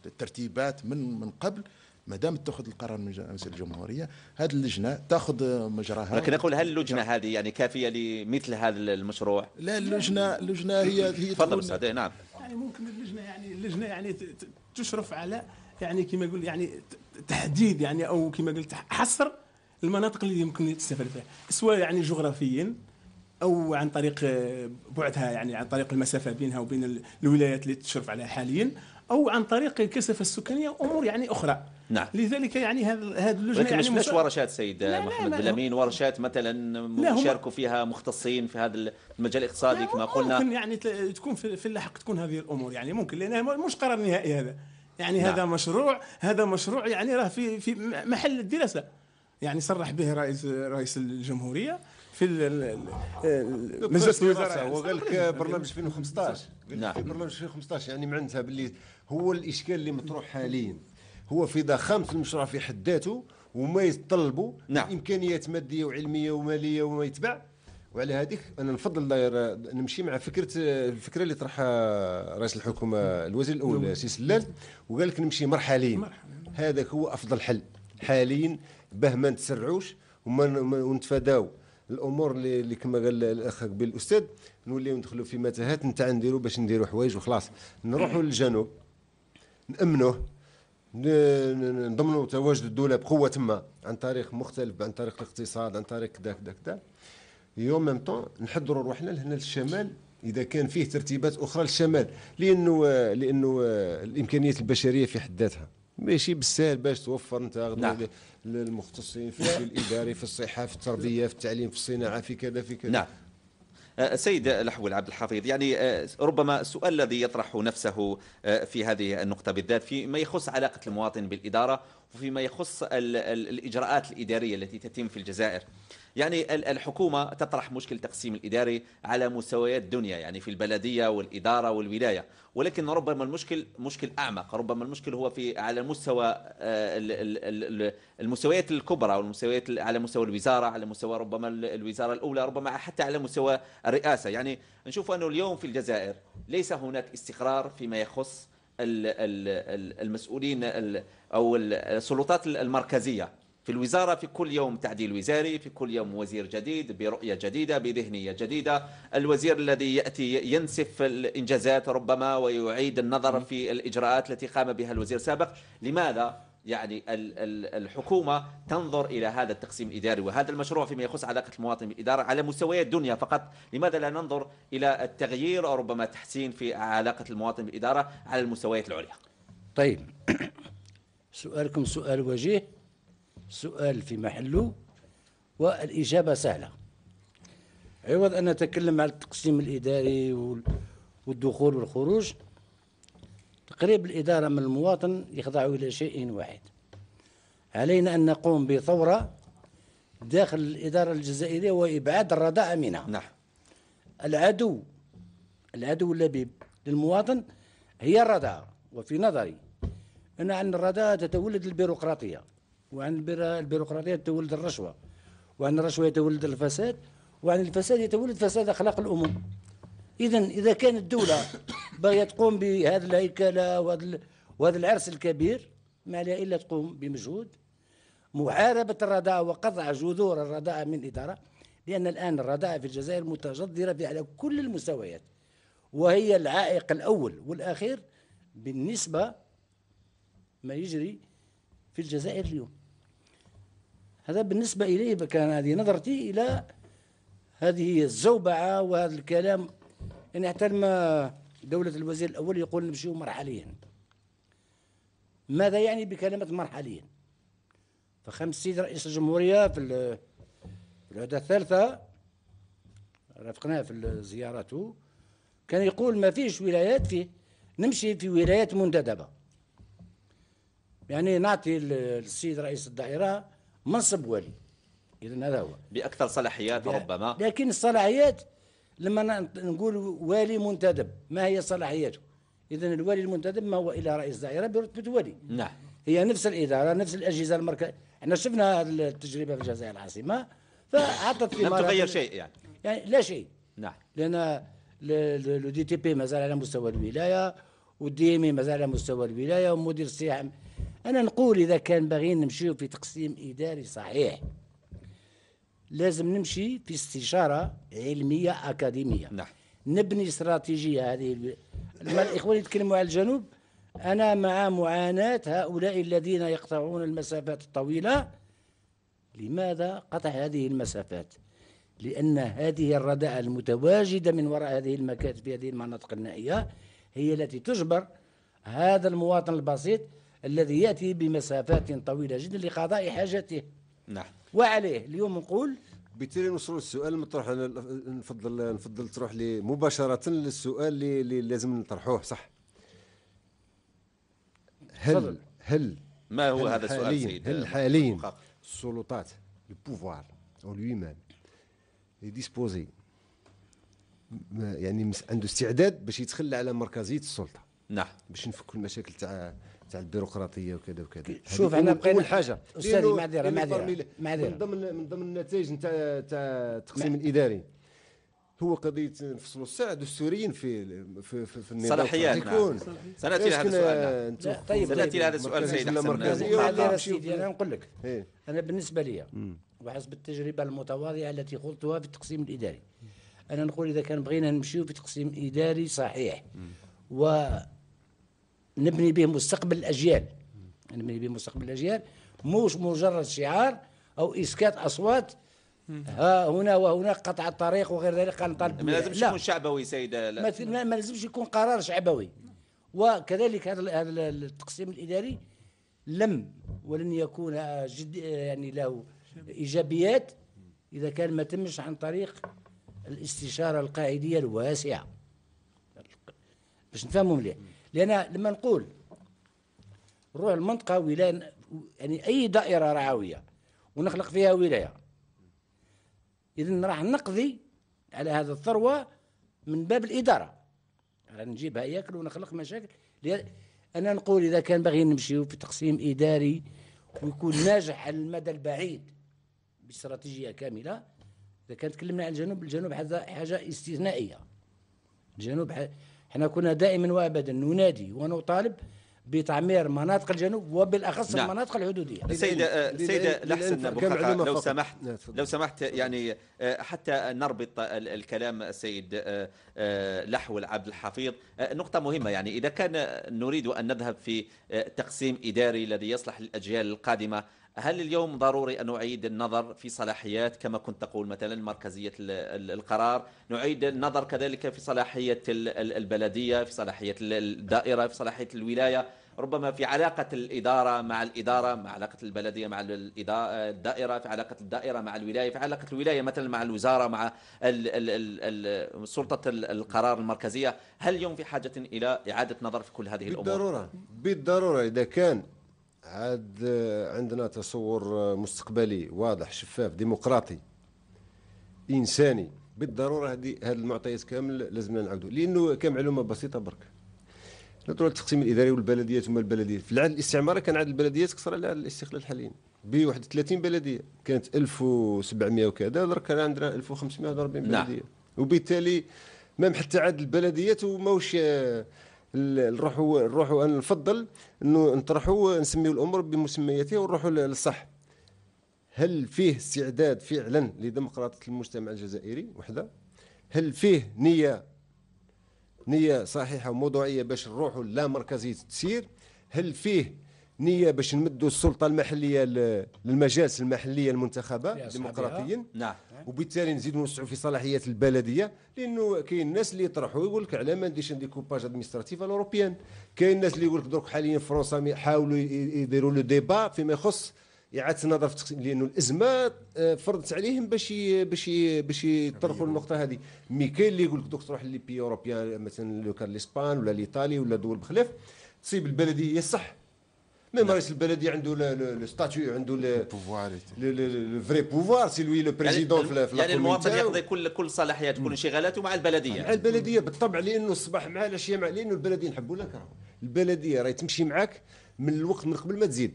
الترتيبات من من قبل ما دام تاخذ القرار من مجلس الجمهوريه هذه اللجنه تاخذ مجراها لكن اقول هل اللجنه هذه يعني كافيه لمثل هذا المشروع؟ لا اللجنه اللجنه هي هي تفضل إيه، نعم يعني ممكن اللجنه يعني اللجنه يعني تشرف على يعني كما يقول يعني تحديد يعني او كما قلت حصر المناطق اللي يمكن تستفاد فيها سواء يعني جغرافيا او عن طريق بعدها يعني عن طريق المسافه بينها وبين الولايات اللي تشرف عليها حاليا او عن طريق الكثافه السكانيه وامور يعني اخرى نعم لذلك يعني هذه اللجنه لكن يعني مش ورشات سيد لا محمد لا بلامين ورشات مثلا يشاركوا فيها مختصين في هذا المجال الاقتصادي كما قلنا ممكن يعني تكون في اللحق تكون هذه الامور يعني ممكن لان مش قرار نهائي هذا يعني نعم. هذا مشروع هذا مشروع يعني راه في في محل الدراسه يعني صرح به رئيس رئيس الجمهوريه في مجلس الوزراء هو قال لك برنامج 2015 قال لك برنامج 2015 يعني معناتها باللي هو الاشكال اللي مطروح حاليا هو في ضخامه المشروع في حد ذاته وما يتطلبوا نعم. امكانيات ماديه وعلميه وماليه وما يتبع وعلى هذيك انا نفضل نمشي مع فكره الفكره اللي طرحها رئيس الحكومه الوزير الاول سي سلال وقال لك نمشي مرحليا هذاك هو افضل حل حاليا باه ما نتسرعوش ونتفاداو الامور اللي, كما قال الاخ قبيل الاستاذ نوليو ندخلوا في متاهات نتاع نديروا باش نديروا حوايج وخلاص نروحوا للجنوب نامنوه نضمنوا تواجد الدوله بقوه تما عن طريق مختلف عن طريق الاقتصاد عن طريق كذا كذا كذا يوم ميم طون نحضروا روحنا لهنا للشمال اذا كان فيه ترتيبات اخرى للشمال لانه لانه الامكانيات البشريه في حد ذاتها ماشي بالسهل باش توفر انت نعم. للمختصين في الاداري في الصحه في التربيه في التعليم في الصناعه في كذا في كذا نعم. آه، سيد لحول عبد الحفيظ يعني آه، ربما السؤال الذي يطرح نفسه آه، في هذه النقطة بالذات فيما يخص علاقة المواطن بالإدارة وفيما يخص الإجراءات الإدارية التي تتم في الجزائر يعني الحكومة تطرح مشكل تقسيم الإداري على مستويات الدنيا يعني في البلدية والإدارة والولاية ولكن ربما المشكل مشكل أعمق ربما المشكل هو في على مستوى آه، المستويات الكبرى والمستويات على مستوى الوزارة على مستوى ربما الوزارة الأولى ربما حتى على مستوى الرئاسة يعني نشوف أنه اليوم في الجزائر ليس هناك استقرار فيما يخص المسؤولين او السلطات المركزيه في الوزارة في كل يوم تعديل وزاري في كل يوم وزير جديد برؤية جديدة بذهنية جديدة الوزير الذي يأتي ينسف الإنجازات ربما ويعيد النظر في الإجراءات التي قام بها الوزير السابق لماذا يعني الحكومة تنظر إلى هذا التقسيم الإداري وهذا المشروع فيما يخص علاقة المواطن بالإدارة على مستويات الدنيا فقط لماذا لا ننظر إلى التغيير أو ربما تحسين في علاقة المواطن بالإدارة على المستويات العليا طيب سؤالكم سؤال وجيه سؤال في محله والإجابة سهلة عوض أن نتكلم على التقسيم الإداري والدخول والخروج تقريب الإدارة من المواطن يخضع إلى شيء واحد علينا أن نقوم بثورة داخل الإدارة الجزائرية وإبعاد الرضاعة منها نعم العدو العدو اللبيب للمواطن هي الرضاعة وفي نظري أن عن الرضاعة تتولد البيروقراطية وعن البيروقراطية تولد الرشوة وعن الرشوة تولد الفساد وعن الفساد يتولد فساد أخلاق الأمم إذا إذا كانت الدولة باغية تقوم بهذه الهيكلة وهذا العرس الكبير ما عليها إلا تقوم بمجهود محاربة الرداء وقطع جذور الرداء من الإدارة لأن الآن الرداء في الجزائر متجذرة على كل المستويات وهي العائق الأول والأخير بالنسبة ما يجري في الجزائر اليوم هذا بالنسبة إليه كان هذه نظرتي إلى هذه الزوبعة وهذا الكلام يعني حتى لما دولة الوزير الأول يقول نمشيو مرحليا ماذا يعني بكلمة مرحليا سيد رئيس الجمهورية في العودة الثالثة رافقناه في زيارته كان يقول ما فيش ولايات فيه نمشي في ولايات منتدبة يعني نعطي السيد رئيس الدائرة منصب ولي اذا هذا هو باكثر صلاحيات ربما لكن الصلاحيات لما نقول والي منتدب ما هي صلاحياته اذا الوالي المنتدب ما هو الا رئيس دائره برتبه ولي نعم هي نفس الاداره نفس الاجهزه المركزيه احنا شفنا هذه التجربه في الجزائر العاصمه فاعطت لم تغير شيء يعني يعني لا شيء نعم لان لو دي تي بي مازال على مستوى الولايه والدي ام مازال على مستوى الولايه ومدير السياحه أنا نقول إذا كان باغيين نمشيو في تقسيم إداري صحيح لازم نمشي في استشارة علمية أكاديمية نعم. نبني استراتيجية هذه لما الإخوان يتكلموا على الجنوب أنا مع معاناة هؤلاء الذين يقطعون المسافات الطويلة لماذا قطع هذه المسافات؟ لأن هذه الرداءة المتواجدة من وراء هذه المكاتب في هذه المناطق النائية هي التي تجبر هذا المواطن البسيط الذي يأتي بمسافات طويلة جدا لقضاء حاجته نعم وعليه اليوم نقول بالتالي نوصلوا للسؤال المطروح نفضل نفضل تروح لي مباشره للسؤال اللي, اللي لازم نطرحوه صح هل صدر. هل ما هو هل هذا السؤال سيدي هل حاليا السلطات لو بوفوار او لوي مام ديسبوزي يعني عنده استعداد باش يتخلى على مركزيه السلطه نعم باش نفكوا المشاكل تاع تاع البيروقراطيه وكذا وكذا شوف انا بقينا حاجه استاذي معذره معذره معذره من ضمن من ضمن النتائج نتاع تاع التقسيم الاداري هو قضيه نفصلوا الساعه دستوريين في في في, في النظام صلاحيات نعم سناتي لهذا السؤال نعم. طيب،, طيب سناتي لهذا السؤال سيد حسن سيدي انا نقول لك إيه. انا بالنسبه لي وحسب التجربه المتواضعه التي قلتها في التقسيم الاداري انا نقول اذا كان بغينا نمشيو في تقسيم اداري صحيح و نبني به مستقبل الاجيال نبني به مستقبل الاجيال مش مجرد شعار او اسكات اصوات ها هنا وهناك قطع الطريق وغير ذلك نطالب ما لازمش يكون شعبوي سيده لا. ما, ما لازمش يكون قرار شعبوي وكذلك هذا التقسيم الاداري لم ولن يكون جد يعني له ايجابيات اذا كان ما تمش عن طريق الاستشاره القاعديه الواسعه باش نفهموا مليح لأن لما نقول نروح المنطقة ولاية يعني أي دائرة رعوية ونخلق فيها ولاية إذا راح نقضي على هذا الثروة من باب الإدارة راح نجيبها ياكل ونخلق مشاكل أنا نقول إذا كان باغي نمشيو في تقسيم إداري ويكون ناجح على المدى البعيد باستراتيجية كاملة إذا كان تكلمنا على الجنوب الجنوب هذا حاجة استثنائية الجنوب احنا كنا دائما وابدا ننادي ونطالب بتعمير مناطق الجنوب وبالاخص نعم. المناطق الحدوديه السيد السيد لحسن ابو لو سمحت نعم، لو سمحت يعني آه، حتى نربط الكلام السيد آه، آه، لحو العبد الحفيظ نقطه مهمه يعني اذا كان نريد ان نذهب في تقسيم اداري الذي يصلح للاجيال القادمه هل اليوم ضروري أن نعيد النظر في صلاحيات كما كنت تقول مثلا مركزية القرار نعيد النظر كذلك في صلاحية البلدية في صلاحية الدائرة في صلاحية الولاية ربما في علاقة الإدارة مع الإدارة مع علاقة البلدية مع الدائرة في علاقة الدائرة مع الولاية في علاقة الولاية مثلا مع الوزارة مع سلطة القرار المركزية هل اليوم في حاجة إلى إعادة نظر في كل هذه بالضرورة. الأمور بالضرورة بالضرورة إذا كان عاد آه، عندنا تصور آه، مستقبلي واضح شفاف ديمقراطي انساني بالضروره هذه هذه المعطيات كامل لازمنا نعاودوا لانه كمعلومه بسيطه برك نهضروا التقسيم الاداري والبلديات ثم البلديات في العهد الاستعماري كان عدد البلديات كثر على الاستقلال حاليا ب 31 بلديه كانت 1700 وكذا درك كان عندنا 1540 نعم. بلديه نعم. وبالتالي مام حتى عدد البلديات وماوش آه، نروحوا نروحوا انا نفضل انه نطرحوا نسميوا الامور بمسمياتها ونروحوا للصح هل فيه استعداد فعلا لديمقراطيه المجتمع الجزائري وحده هل فيه نيه نيه صحيحه وموضوعيه باش نروحوا لا مركزيه تسير هل فيه نيه باش نمدوا السلطه المحليه للمجالس المحليه المنتخبه ديمقراطيا نعم وبالتالي نزيدوا نوسعوا في صلاحيات البلديه لانه كاين الناس اللي يطرحوا يقول لك علاه ما نديرش ديكوباج ادمينستراتيف الاوروبيان كاين الناس اللي يقول لك دروك حاليا فرنسا يحاولوا يديروا لو ديبا فيما يخص اعاده النظر في التقسيم لانه الازمه آه، فرضت عليهم باش باش باش يطرحوا النقطه هذه مي كاين اللي يقول لك دوك تروح بي اوروبيان مثلا لو كان الاسبان ولا الايطالي ولا دول بخلاف تصيب البلديه صح ميم رئيس البلديه عنده لو ستاتيو عنده لو فري بوفوار سي لوي لو بريزيدون في يعني المواطن يقضي كل كل صلاحياته كل انشغالاته مع البلديه مع البلديه بالطبع لانه الصباح مع العشيه مع لانه البلديه نحبوا لك البلديه راهي تمشي معاك من الوقت من قبل ما تزيد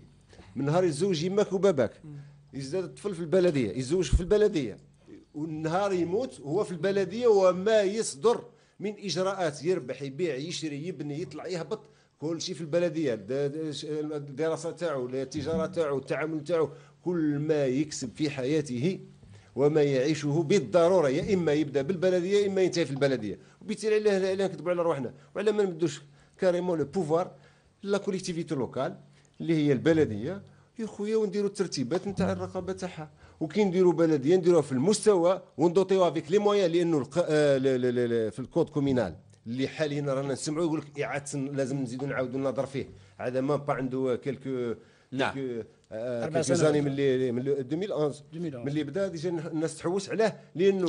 من نهار يتزوج يماك وباباك يزداد الطفل في البلديه يتزوج في البلديه والنهار يموت هو في البلديه وما يصدر من اجراءات يربح يبيع يشري يبني يطلع يهبط كل شيء في البلديه الدراسه تاعو التجاره تاعو التعامل تاعو كل ما يكسب في حياته وما يعيشه بالضروره يا اما يبدا بالبلديه يا اما ينتهي في البلديه وبالتالي علاه علاه نكذبوا على روحنا وعلى ما نمدوش كاريمون لو بوفوار لا كوليكتيفيتي لوكال اللي هي البلديه يا خويا ونديروا الترتيبات نتاع الرقابه تاعها وكي نديروا بلديه نديروها في المستوى وندوطيوها فيك لي موان لانه آه، في الكود كومينال اللي حاليا رانا نسمعوا يقول لك اعاده لازم نزيدوا نعاودوا النظر فيه هذا ما با عنده كلكو نعم كيلكو آه، زاني من اللي من 2011 اللي بدا ديجا الناس تحوس عليه لانه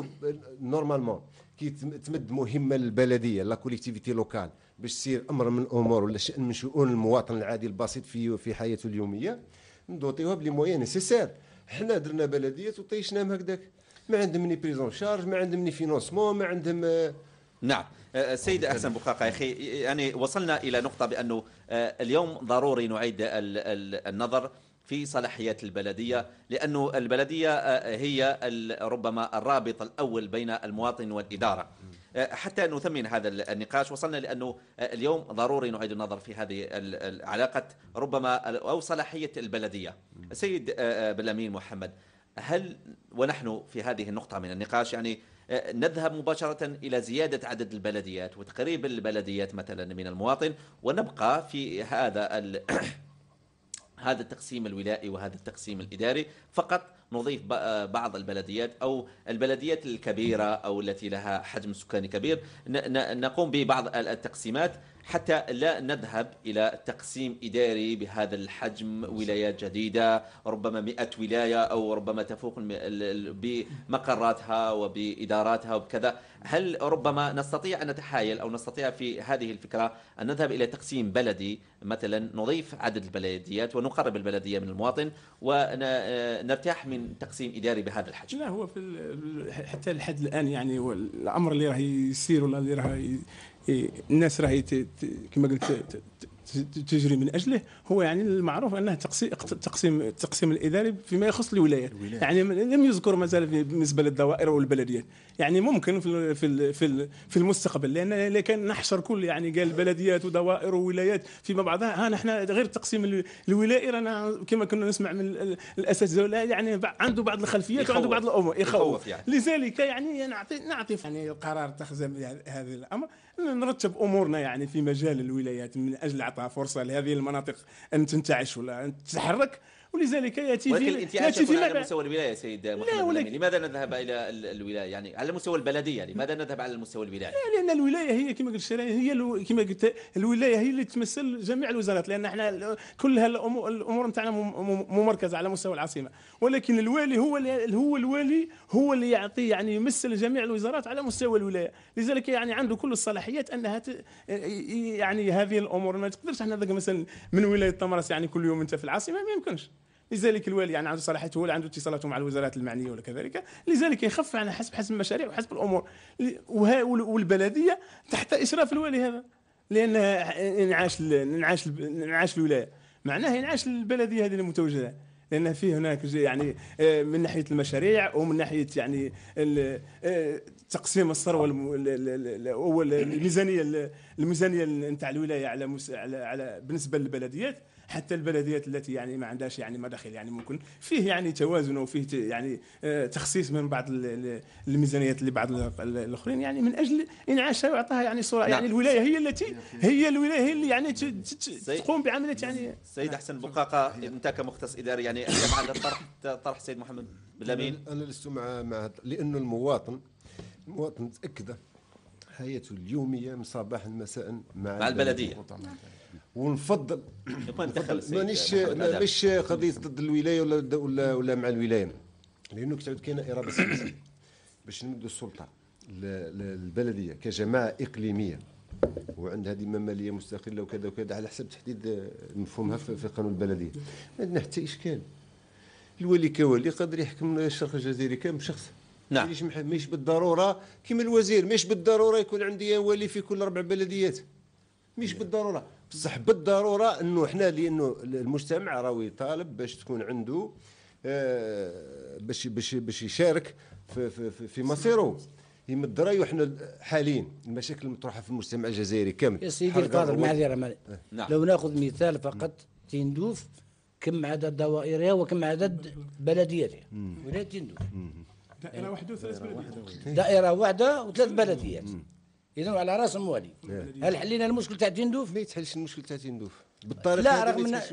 نورمالمون كي تمد مهمه للبلديه لا كوليكتيفيتي لوكال باش تصير امر من الامور ولا شان من شؤون المواطن العادي البسيط في في حياته اليوميه ندوطيوها بلي موان نيسيسير حنا درنا بلديه وطيشناهم هكذاك ما عندهم ني بريزون شارج ما عندهم ني فينونسمون ما عندهم آه، نعم آه، سيد أحسن بقاقع أخي يعني وصلنا إلى نقطة بأنه آه، اليوم ضروري نعيد النظر في صلاحيات البلدية لأنه البلدية آه، هي ربما الرابط الأول بين المواطن والإدارة حتى نثمن هذا النقاش وصلنا لأنه اليوم ضروري نعيد النظر في هذه العلاقة ربما أو صلاحية البلدية سيد بلامين محمد هل ونحن في هذه النقطة من النقاش يعني آه، نذهب مباشرة إلى زيادة عدد البلديات وتقريب البلديات مثلا من المواطن ونبقى في هذا ال... هذا التقسيم الولائي وهذا التقسيم الإداري فقط نضيف آه، بعض البلديات او البلديات الكبيره او التي لها حجم سكاني كبير نقوم ببعض التقسيمات حتى لا نذهب إلى تقسيم إداري بهذا الحجم ولايات جديدة ربما 100 ولاية أو ربما تفوق بمقراتها وبإداراتها وبكذا هل ربما نستطيع أن نتحايل أو نستطيع في هذه الفكرة أن نذهب إلى تقسيم بلدي مثلا نضيف عدد البلديات ونقرب البلدية من المواطن ونرتاح آه، من تقسيم إداري بهذا الحجم لا هو في حتى لحد الآن يعني الأمر اللي راه يصير ولا اللي راه الناس راهي كما قلت تجري من اجله هو يعني المعروف انه تقسيم التقسيم الاداري فيما يخص الولايات يعني لم يذكر مازال بالنسبه للدوائر والبلديات يعني ممكن في في في المستقبل لان كان نحشر كل يعني قال بلديات ودوائر وولايات فيما بعضها ها نحن غير التقسيم الولائي رانا كما كنا نسمع من الاساتذه يعني عنده بعض الخلفيات وعنده بعض الامور يخوف يعني. لذلك يعني نعطي نعطي يعني القرار اتخذ يعني هذا الامر نرتب امورنا يعني في مجال الولايات من اجل اعطاء فرصه لهذه المناطق ان تنتعش ولا ان تتحرك ولذلك ياتي ولكن انت على مستوى الولايه سيد محمد ولكن... لماذا نذهب الى الولايه يعني على مستوى البلديه لماذا يعني، نذهب على المستوى الولايه لا لان الولايه هي كما قلت هي كما قلت الولايه هي اللي تمثل جميع الوزارات لان احنا كل هالامور الامور نتاعنا ممركزه على مستوى العاصمه ولكن الوالي هو اللي هو الوالي هو اللي يعطي يعني يمثل جميع الوزارات على مستوى الولايه لذلك يعني عنده كل الصلاحيات انها ت... يعني هذه الامور ما تقدرش احنا مثلا من ولايه طمرس يعني كل يوم انت في العاصمه ما يمكنش لذلك الوالي يعني عنده صلاحيته هو اللي عنده اتصالاته مع الوزارات المعنيه ولا كذلك لذلك يخف على حسب حسب المشاريع وحسب الامور والبلديه تحت اشراف الوالي هذا لان انعاش انعاش انعاش الولايه معناه انعاش البلديه هذه المتوجهه لان في هناك يعني آه، من ناحيه المشاريع ومن ناحيه يعني آه، تقسيم الثروه الميزانيه الميزانيه نتاع الولايه على على بالنسبه للبلديات حتى البلديات التي يعني ما عندهاش يعني مداخل يعني ممكن فيه يعني توازن وفيه يعني آه، تخصيص من بعض الميزانيات لبعض الاخرين يعني من اجل انعاشها واعطاها يعني صوره يعني نعم. الولايه هي التي نعم. هي الولايه هي اللي يعني تقوم بعمليه يعني سيد نعم. احسن بقاقه انت كمختص اداري يعني مع هذا الطرح طرح السيد محمد بلامين انا لست مع مع لانه المواطن المواطن متاكده حياته اليوميه من صباح مساء مع, مع البلديه, البلدية. ونفضل مانيش مش قضيه ضد الولايه ولا ولا ولا مع الولايه لانه كتعود كاينه اراده سياسيه باش نمدوا السلطه للبلديه كجماعه اقليميه وعندها ديما ماليه مستقله وكذا وكذا على حسب تحديد مفهومها في قانون البلديه ما عندنا حتى اشكال الولي كولي قادر يحكم الشرق الجزائري كامل شخص نعم مش بالضروره كما الوزير مش بالضروره يكون عندي ولي في كل اربع بلديات مش بالضروره بصح بالضروره انه حنا لانه المجتمع راهو يطالب باش تكون عنده آه، باش باش باش يشارك في, في, في, في مصيره يم الدراي وحنا حاليا المشاكل المطروحه في المجتمع الجزائري كامل يا سيدي القادر معذره آه. نعم. لو ناخذ مثال فقط تندوف كم عدد دوائرها وكم عدد بلدياتها ولايه تندوف دائره واحده وثلاث بلديات دائره واحده وثلاث بلديات اذا على راس موالي إيه. هل حلينا المشكل تاع تندوف؟ ما يتحلش المشكل تاع تندوف بالطريقه لا رغم انها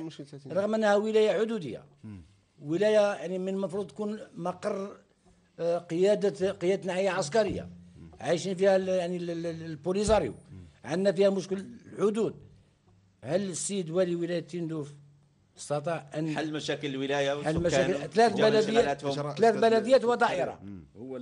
رغم انها ولايه حدوديه ولايه يعني من المفروض تكون مقر آه، قياده قيادتنا هي عسكريه عايشين فيها يعني البوليزاريو عندنا فيها مشكل الحدود هل السيد والي ولايه تندوف استطاع ان حل مشاكل الولايه حل مشاكل ثلاث بلديات ثلاث بلديات ودائره هو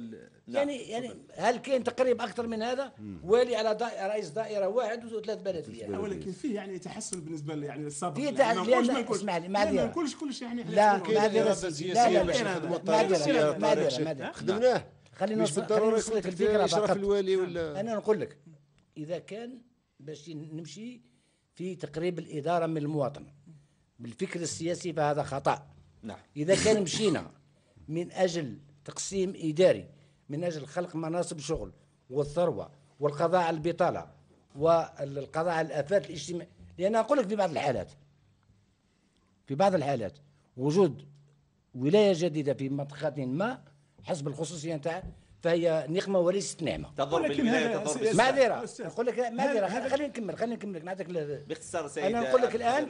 يعني يعني هل كاين تقريب اكثر من هذا؟ والي على دائرة رئيس دائره واحد وثلاث بلديات ولكن فيه يعني تحسن بالنسبه يعني للسابق فيه تحسن اسمع لي معذره ما نقولش كلش يعني لا معذره لا لا معذره معذره خدمناه خلينا مش لك الفكره اشراف الوالي ولا انا نقول لك اذا كان باش نمشي في تقريب الاداره من المواطن بالفكر السياسي فهذا خطأ نعم. إذا كان مشينا من أجل تقسيم إداري من أجل خلق مناصب شغل والثروة والقضاء على البطالة والقضاء على الآفات الاجتماعية لأن أقول لك في بعض الحالات في بعض الحالات وجود ولاية جديدة في منطقة ما حسب الخصوصية نتاعها فهي نقمه وليست نعمه تضر بالولايه تضر معذره نقول لك معذره خليني نكمل خليني نكمل نعطيك باختصار سيدي انا نقول لك الان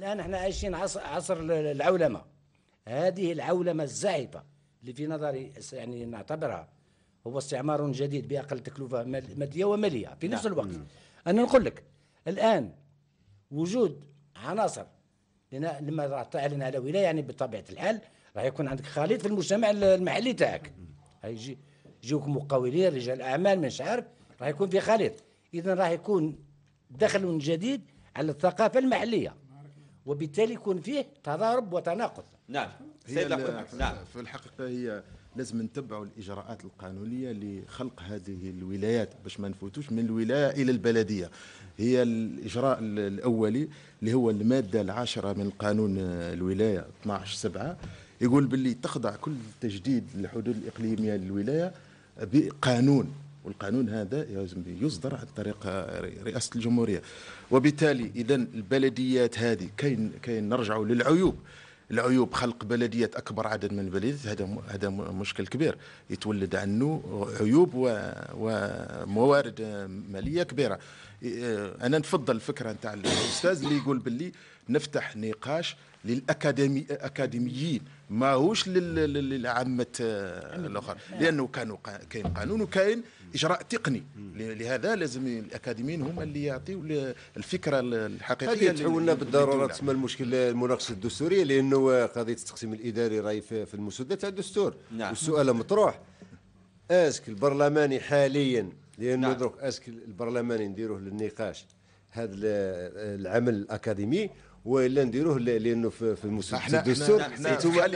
الآن احنا عايشين عصر, عصر العولمة هذه العولمة الزائفة اللي في نظري يعني نعتبرها هو استعمار جديد بأقل تكلفة مادية ومالية في نعم. نفس الوقت أنا نقول لك الآن وجود عناصر لما راح تعلن على ولاية يعني بطبيعة الحال راح يكون عندك خليط في المجتمع المحلي تاعك يجي يجيوك مقاولين رجال أعمال مش عارف راح يكون في خليط إذا راح يكون دخل جديد على الثقافة المحلية وبالتالي يكون فيه تضارب وتناقض نعم هي نعم في الحقيقه هي لازم نتبعوا الاجراءات القانونيه لخلق هذه الولايات باش ما نفوتوش من الولايه الى البلديه هي الاجراء الاولي اللي هو الماده العاشره من قانون الولايه 12 7 يقول باللي تخضع كل تجديد للحدود الاقليميه للولايه بقانون والقانون هذا يصدر عن طريق رئاسه الجمهوريه وبالتالي اذا البلديات هذه كاين كاين نرجعوا للعيوب العيوب خلق بلديات اكبر عدد من البلديات هذا هذا مشكل كبير يتولد عنه عيوب وموارد ماليه كبيره انا نفضل الفكره نتاع الاستاذ اللي يقول باللي نفتح نقاش للاكاديميين ماهوش للعامه آه، الاخر نعم. لانه كانوا كاين قانون وكاين اجراء تقني لهذا لازم الاكاديميين هما اللي يعطيو الفكره الحقيقيه هذه تحولنا بالضروره تسمى المشكل المناقشه الدستوريه لانه قضيه التقسيم الاداري راهي في المسوده تاع الدستور نعم. والسؤال مطروح اسك البرلماني حاليا لانه نعم. درك اسك البرلماني نديروه للنقاش هذا العمل الاكاديمي والا نديروه لانه في المسدس الدستور انتم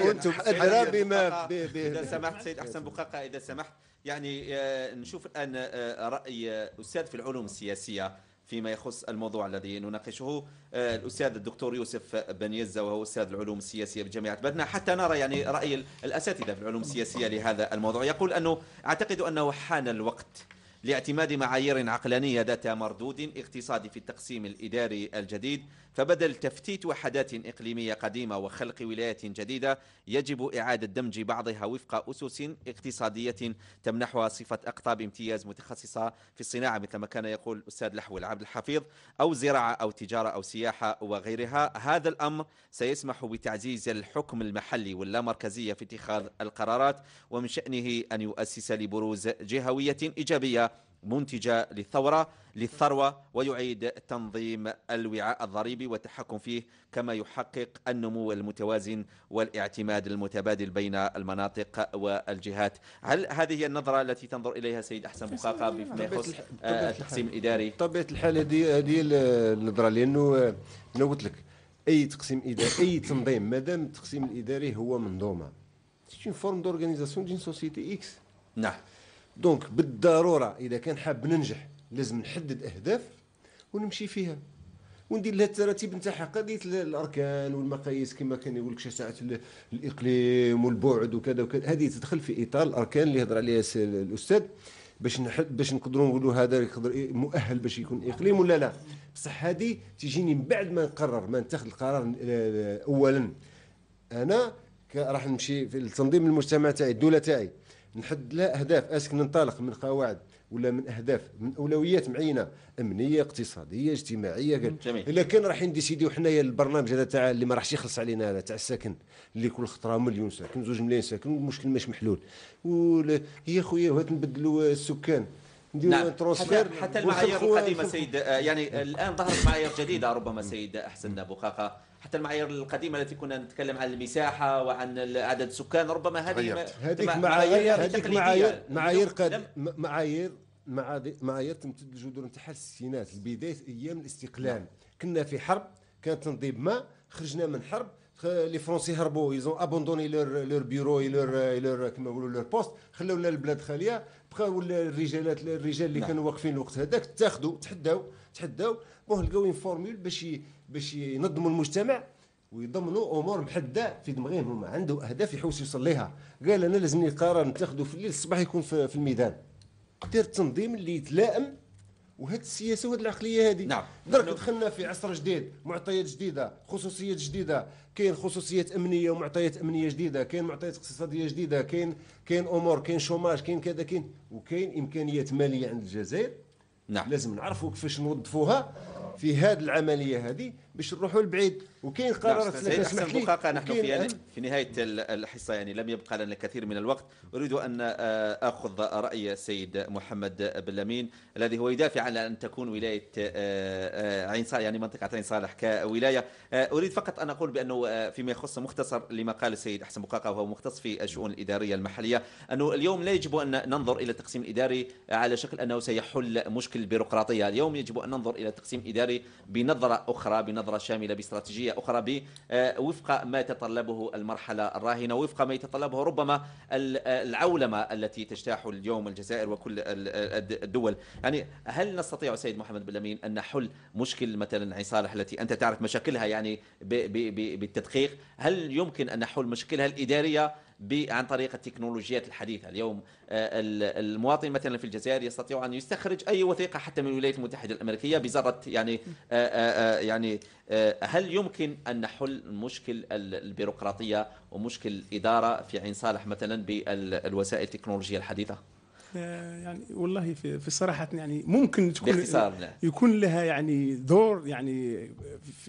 انتم ادرى بما اذا سمحت سيد احسن بقاقه اذا سمحت يعني آه، نشوف الان آه، راي آه، استاذ في العلوم السياسيه فيما يخص الموضوع الذي نناقشه الاستاذ الدكتور يوسف بن يزه وهو استاذ العلوم السياسيه بجامعه بدنا حتى نرى يعني راي الاساتذه في العلوم السياسيه لهذا الموضوع يقول انه اعتقد انه حان الوقت لاعتماد معايير عقلانيه ذات مردود اقتصادي في التقسيم الاداري الجديد فبدل تفتيت وحدات إقليمية قديمة وخلق ولايات جديدة يجب إعادة دمج بعضها وفق أسس اقتصادية تمنحها صفة أقطاب امتياز متخصصة في الصناعة مثل ما كان يقول الأستاذ لحو العبد الحفيظ أو زراعة أو تجارة أو سياحة وغيرها هذا الأمر سيسمح بتعزيز الحكم المحلي واللامركزية في اتخاذ القرارات ومن شأنه أن يؤسس لبروز جهوية إيجابية منتجة للثورة للثروة ويعيد تنظيم الوعاء الضريبي والتحكم فيه كما يحقق النمو المتوازن والاعتماد المتبادل بين المناطق والجهات هل هذه هي النظرة التي تنظر إليها سيد أحسن مقاقة بما يخص التقسيم آه، الإداري طبيعة الحال هذه دي النظرة لأنه أنا قلت لك أي تقسيم إداري أي تنظيم ما دام التقسيم الإداري هو منظومة سي فورم دورغانيزاسيون دين سوسيتي إكس نعم دونك بالضروره اذا كان حاب ننجح لازم نحدد اهداف ونمشي فيها وندير لها التراتيب نتاعها قضيه الاركان والمقاييس كما كان يقول لك شجاعه الاقليم والبعد وكذا وكذا هذه تدخل في اطار الاركان اللي هضر عليها الاستاذ باش نحد باش نقدروا نقولوا هذا يقدر مؤهل باش يكون اقليم ولا لا بصح هذه تجيني من بعد ما نقرر ما نتخذ القرار اولا انا راح نمشي في التنظيم المجتمع تاعي الدوله تاعي نحد لا اهداف اسك ننطلق من قواعد ولا من اهداف من اولويات معينه امنيه اقتصاديه اجتماعيه جميل. الا كان راح نديسيديو حنايا البرنامج هذا تاع اللي ما راحش يخلص علينا هذا تاع السكن اللي كل خطره مليون ساكن زوج ملايين ساكن والمشكل ماشي محلول ولا يا خويا هات نبدلوا السكان نعم. ترانسفير حتى, حتى المعايير القديمه سيد آه، يعني الان ظهرت معايير جديده ربما سيد احسن ابو خاقه حتى المعايير القديمه التي كنا نتكلم عن المساحه وعن عدد السكان ربما هذه هذيك معايير هذيك معايير معايير قد معايير معايير تمتد الجذور نتاعها الستينات بدايه ايام الاستقلال نعم. كنا في حرب كان تنظيم ما خرجنا من حرب لي فرونسي هربوا ايزون ابوندوني لور لور بيرو لور لور كما نقولوا لور بوست خلاو لنا البلاد خاليه بقاو الرجالات الرجال اللي نعم. كانوا واقفين الوقت هذاك تاخذوا تحداو تحداو بون لقاو فورمول باش باش ينظموا المجتمع ويضمنوا امور محدده في دماغهم هما عنده اهداف يحوس يوصل ليها قال انا لازمني قرار نتاخذه في الليل الصباح يكون في, الميدان دير التنظيم اللي يتلائم وهذه السياسه وهذه العقليه هذه نعم درك نعم. دخلنا في عصر جديد معطيات جديده خصوصيات جديده كاين خصوصيات امنيه ومعطيات امنيه جديده كاين معطيات اقتصاديه جديده كاين كاين امور كاين شوماج كاين كذا كاين وكاين امكانيات ماليه عند الجزائر نعم لازم نعرفوا كيفاش نوظفوها في هذه العمليه هذه باش نروحوا لبعيد وكاين نعم، قرارات سيد احسن لي نحن في يعني أه؟ في نهايه الحصه يعني لم يبقى لنا الكثير من الوقت اريد ان آه، اخذ راي السيد محمد بلامين الذي هو يدافع عن ان تكون ولايه آه، عين صالح يعني منطقه عين صالح كولايه اريد فقط ان اقول بانه فيما يخص مختصر لما قال السيد احسن بقاقه وهو مختص في الشؤون الاداريه المحليه انه اليوم لا يجب ان ننظر الى التقسيم الاداري على شكل انه سيحل مشكل البيروقراطيه اليوم يجب ان ننظر الى التقسيم الاداري بنظره اخرى بنظرة نظرة شاملة باستراتيجية أخرى آه، وفق ما يتطلبه المرحلة الراهنة وفق ما يتطلبه ربما آه، العولمة التي تجتاح اليوم الجزائر وكل آه، الدول يعني هل نستطيع سيد محمد بلامين أن نحل مشكل مثلا عين صالح التي أنت تعرف مشاكلها يعني بالتدقيق هل يمكن أن نحل مشكلها الإدارية عن طريق التكنولوجيات الحديثه اليوم آه، المواطن مثلا في الجزائر يستطيع ان يستخرج اي وثيقه حتى من الولايات المتحده الامريكيه بذره يعني آه، آه، يعني هل يمكن ان نحل مشكل البيروقراطيه ومشكل الاداره في عين صالح مثلا بالوسائل التكنولوجيه الحديثه آه، يعني والله في, في صراحه يعني ممكن تكون يكون لها يعني دور يعني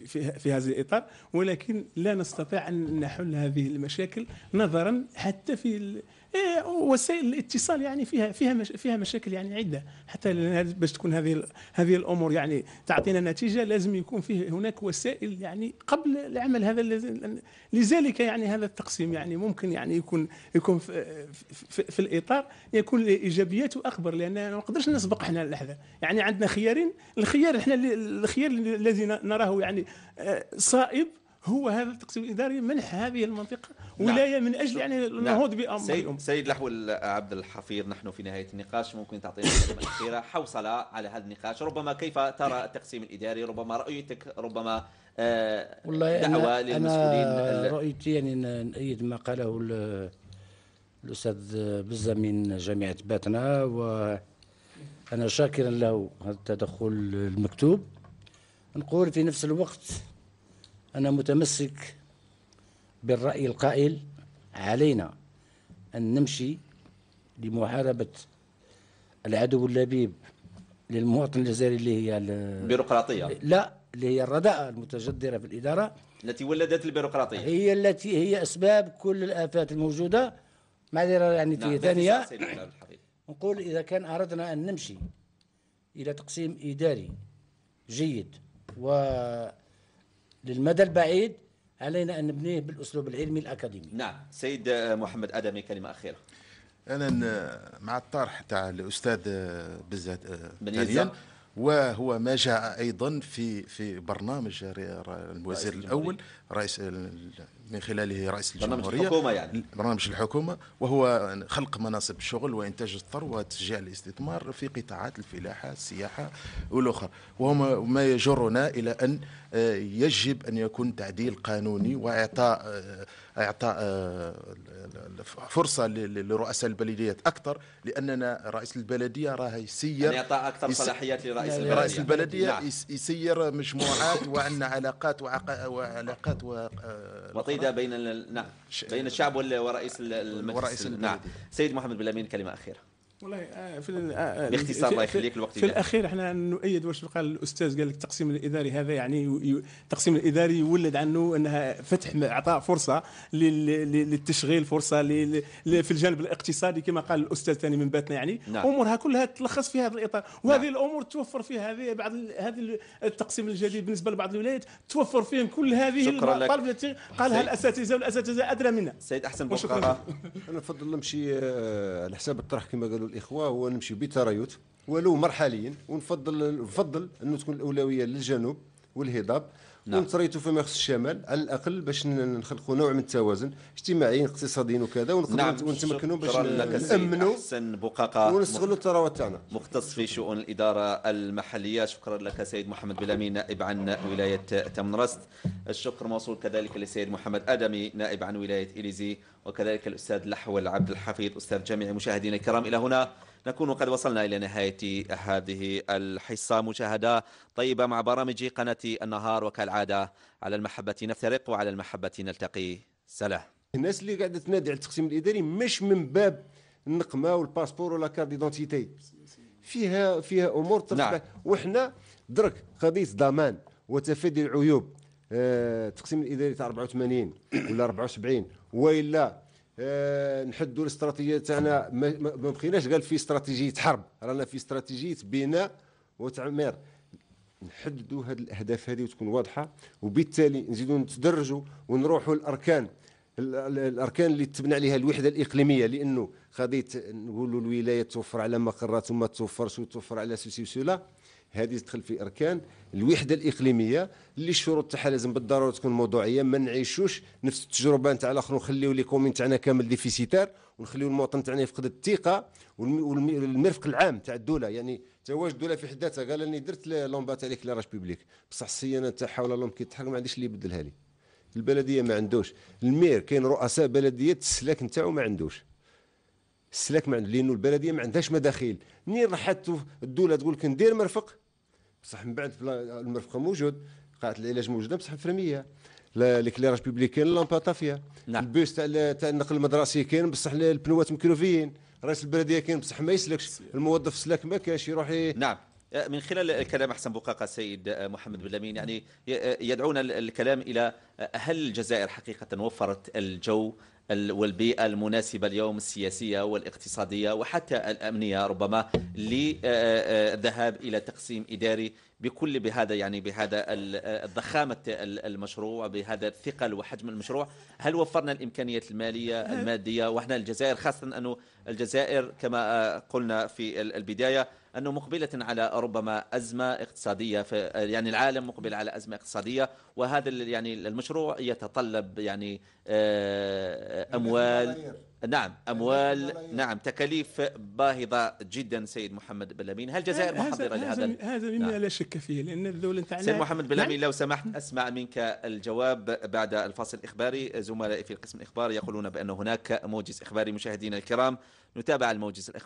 في, في هذا الاطار ولكن لا نستطيع ان نحل هذه المشاكل نظرا حتى في إيه، وسائل الاتصال يعني فيها فيها مش فيها مشاكل يعني عده حتى باش تكون هذه هذه الامور يعني تعطينا نتيجه لازم يكون فيه هناك وسائل يعني قبل العمل هذا لذلك يعني هذا التقسيم يعني ممكن يعني يكون يكون في, في, في الاطار يكون ايجابياته اكبر لان ما نقدرش نسبق احنا اللحظه يعني عندنا خيارين الخيار احنا الخيار الذي نراه يعني آه، صائب هو هذا التقسيم الاداري منح هذه المنطقه نعم. ولايه من اجل يعني النهوض نعم. بامر سيد, سيد لحو عبد الحفيظ نحن في نهايه النقاش ممكن تعطينا كلمه الاخيره حوصله على هذا النقاش ربما كيف ترى التقسيم الاداري ربما رايتك ربما آه والله دعوه أنا للمسؤولين أنا رؤيتي يعني نأيد ما قاله الاستاذ بزه من جامعه باتنا و انا شاكرا له هذا التدخل المكتوب نقول في نفس الوقت أنا متمسك بالرأي القائل علينا أن نمشي لمحاربة العدو اللبيب للمواطن الجزائري اللي هي البيروقراطية لا اللي هي الرداءة المتجذرة في الإدارة التي ولدت البيروقراطية هي التي هي أسباب كل الآفات الموجودة معذرة يعني نعم ثانية نقول إذا كان أردنا أن نمشي إلى تقسيم إداري جيد و للمدى البعيد علينا أن نبنيه بالأسلوب العلمي الأكاديمي نعم سيد محمد أدمي كلمة أخيرة أنا آه، مع الطرح تاع الاستاذ بزاد آه، بن آه، وهو ما جاء ايضا في في برنامج الوزير الاول رئيس من خلاله رئيس الجمهورية برنامج الحكومة يعني برنامج الحكومة وهو خلق مناصب شغل وإنتاج الثروة وتشجيع الاستثمار في قطاعات الفلاحة السياحة والأخرى وهو ما يجرنا إلى أن آه، يجب أن يكون تعديل قانوني وإعطاء آه، اعطاء آه، فرصه لرؤساء البلديات اكثر لاننا رئيس البلديه راه يسير يعني اعطاء اكثر صلاحيات لرئيس البلديه رئيس البلديه نعم. يسير مجموعات وعندنا علاقات وعق... وعلاقات و... آه، وطيده بين ال... نعم بين الشعب ورئيس المجلس ورئيس نعم. البلدية. نعم سيد محمد بلامين كلمه اخيره والله آه، في آه، آه، باختصار الله يخليك الوقت في الاخير احنا نؤيد واش قال الاستاذ قال لك التقسيم الاداري هذا يعني التقسيم الاداري يولد عنه انها فتح اعطاء فرصه للتشغيل فرصه في الجانب الاقتصادي كما قال الاستاذ ثاني من باتنا يعني نعم. امورها كلها تلخص في هذا الاطار نعم. وهذه نعم. الامور توفر فيها هذه بعض هذه التقسيم الجديد بالنسبه لبعض الولايات توفر فيهم كل هذه الطلب التي قالها الاساتذه والاساتذه ادرى منا سيد احسن بوقاقه انا نفضل نمشي على حساب الطرح كما قالوا الاخوه هو نمشي بتريث ولو مرحليا ونفضل نفضل انه تكون الاولويه للجنوب والهضاب نعم. ونطريتو في مخص الشمال على الاقل باش نخلقوا نوع من التوازن اجتماعيا اقتصاديا وكذا ونقدروا نعم. ونتمكنوا باش نامنوا احسن بقاقه ونستغلوا الثروه تاعنا مختص في شؤون الاداره المحليه شكرا لك سيد محمد بلامي نائب عن ولايه تمنرست الشكر موصول كذلك للسيد محمد ادمي نائب عن ولايه اليزي وكذلك الاستاذ لحول عبد الحفيظ استاذ جميع مشاهدينا الكرام الى هنا نكون قد وصلنا إلى نهاية هذه الحصة مشاهدة طيبة مع برامج قناة النهار وكالعادة على المحبة نفترق وعلى المحبة نلتقي سلام الناس اللي قاعدة تنادي على التقسيم الإداري مش من باب النقمة والباسبور ولا كارد ايدونتيتي فيها فيها أمور تخلق نعم. وحنا درك قضية ضمان وتفادي العيوب آه، التقسيم الإداري تاع 84 ولا 74 وإلا آه، نحدوا الاستراتيجيه تاعنا ما بقيناش قال في استراتيجيه حرب رانا في استراتيجيه بناء وتعمير نحددوا هذه الاهداف هذه وتكون واضحه وبالتالي نزيدوا نتدرجوا ونروحوا الاركان الاركان اللي تبنى عليها الوحده الاقليميه لانه غادي نقولوا الولايه توفر على مقرات وما توفرش وتوفر على سوسي وسولا هذه تدخل في اركان الوحده الاقليميه اللي الشروط تاعها لازم بالضروره تكون موضوعيه ما نعيشوش نفس التجربه نتاع الاخر ونخليو لي كومين تاعنا كامل ديفيسيتار ونخليو المواطن تاعنا يفقد الثقه والمرفق العام تاع الدوله يعني تواجد الدوله في حد ذاتها قال اني درت لومبا تاع ليكلاراج بيبليك بصح الصيانه تاعها ولا لومب كيتحرك ما عنديش اللي يبدلها لي البلديه ما عندوش المير كاين رؤساء بلديات السلاك نتاعو ما عندوش السلاك ما عندوش لانه البلديه ما عندهاش مداخيل منين راح الدوله تقول لك ندير مرفق بصح من بعد المرفقه موجود قاعه العلاج موجوده بصح فرميه ليكليراج بيبليك كاين اللامبا طافيه نعم. البوس تاع تاع النقل المدرسي كاين بصح البنوات مكروفيين رئيس البلديه كاين بصح ما يسلكش الموظف سلاك ما كاش يروح نعم أه، من خلال كلام احسن بقاقه السيد أه، محمد بن يعني أه، يدعونا الكلام الى هل الجزائر حقيقه وفرت الجو والبيئة المناسبة اليوم السياسية والاقتصادية وحتى الأمنية ربما للذهاب إلى تقسيم إداري بكل بهذا يعني بهذا الضخامة المشروع بهذا الثقل وحجم المشروع هل وفرنا الإمكانيات المالية المادية وإحنا الجزائر خاصة أنه الجزائر كما قلنا في البداية أنه مقبلة على ربما أزمة اقتصادية في يعني العالم مقبل على أزمة اقتصادية وهذا يعني المشروع يتطلب يعني آه، أموال نعم أموال نعم تكاليف باهظة جدا سيد محمد بن لامين هل الجزائر محضرة لهذا هذا مما نعم. لا شك فيه لأن الدولة انت سيد محمد بن لامين نعم. لو سمحت أسمع منك الجواب بعد الفاصل الإخباري زملائي في القسم الإخباري يقولون بأن هناك موجز إخباري مشاهدينا الكرام نتابع الموجز الإخباري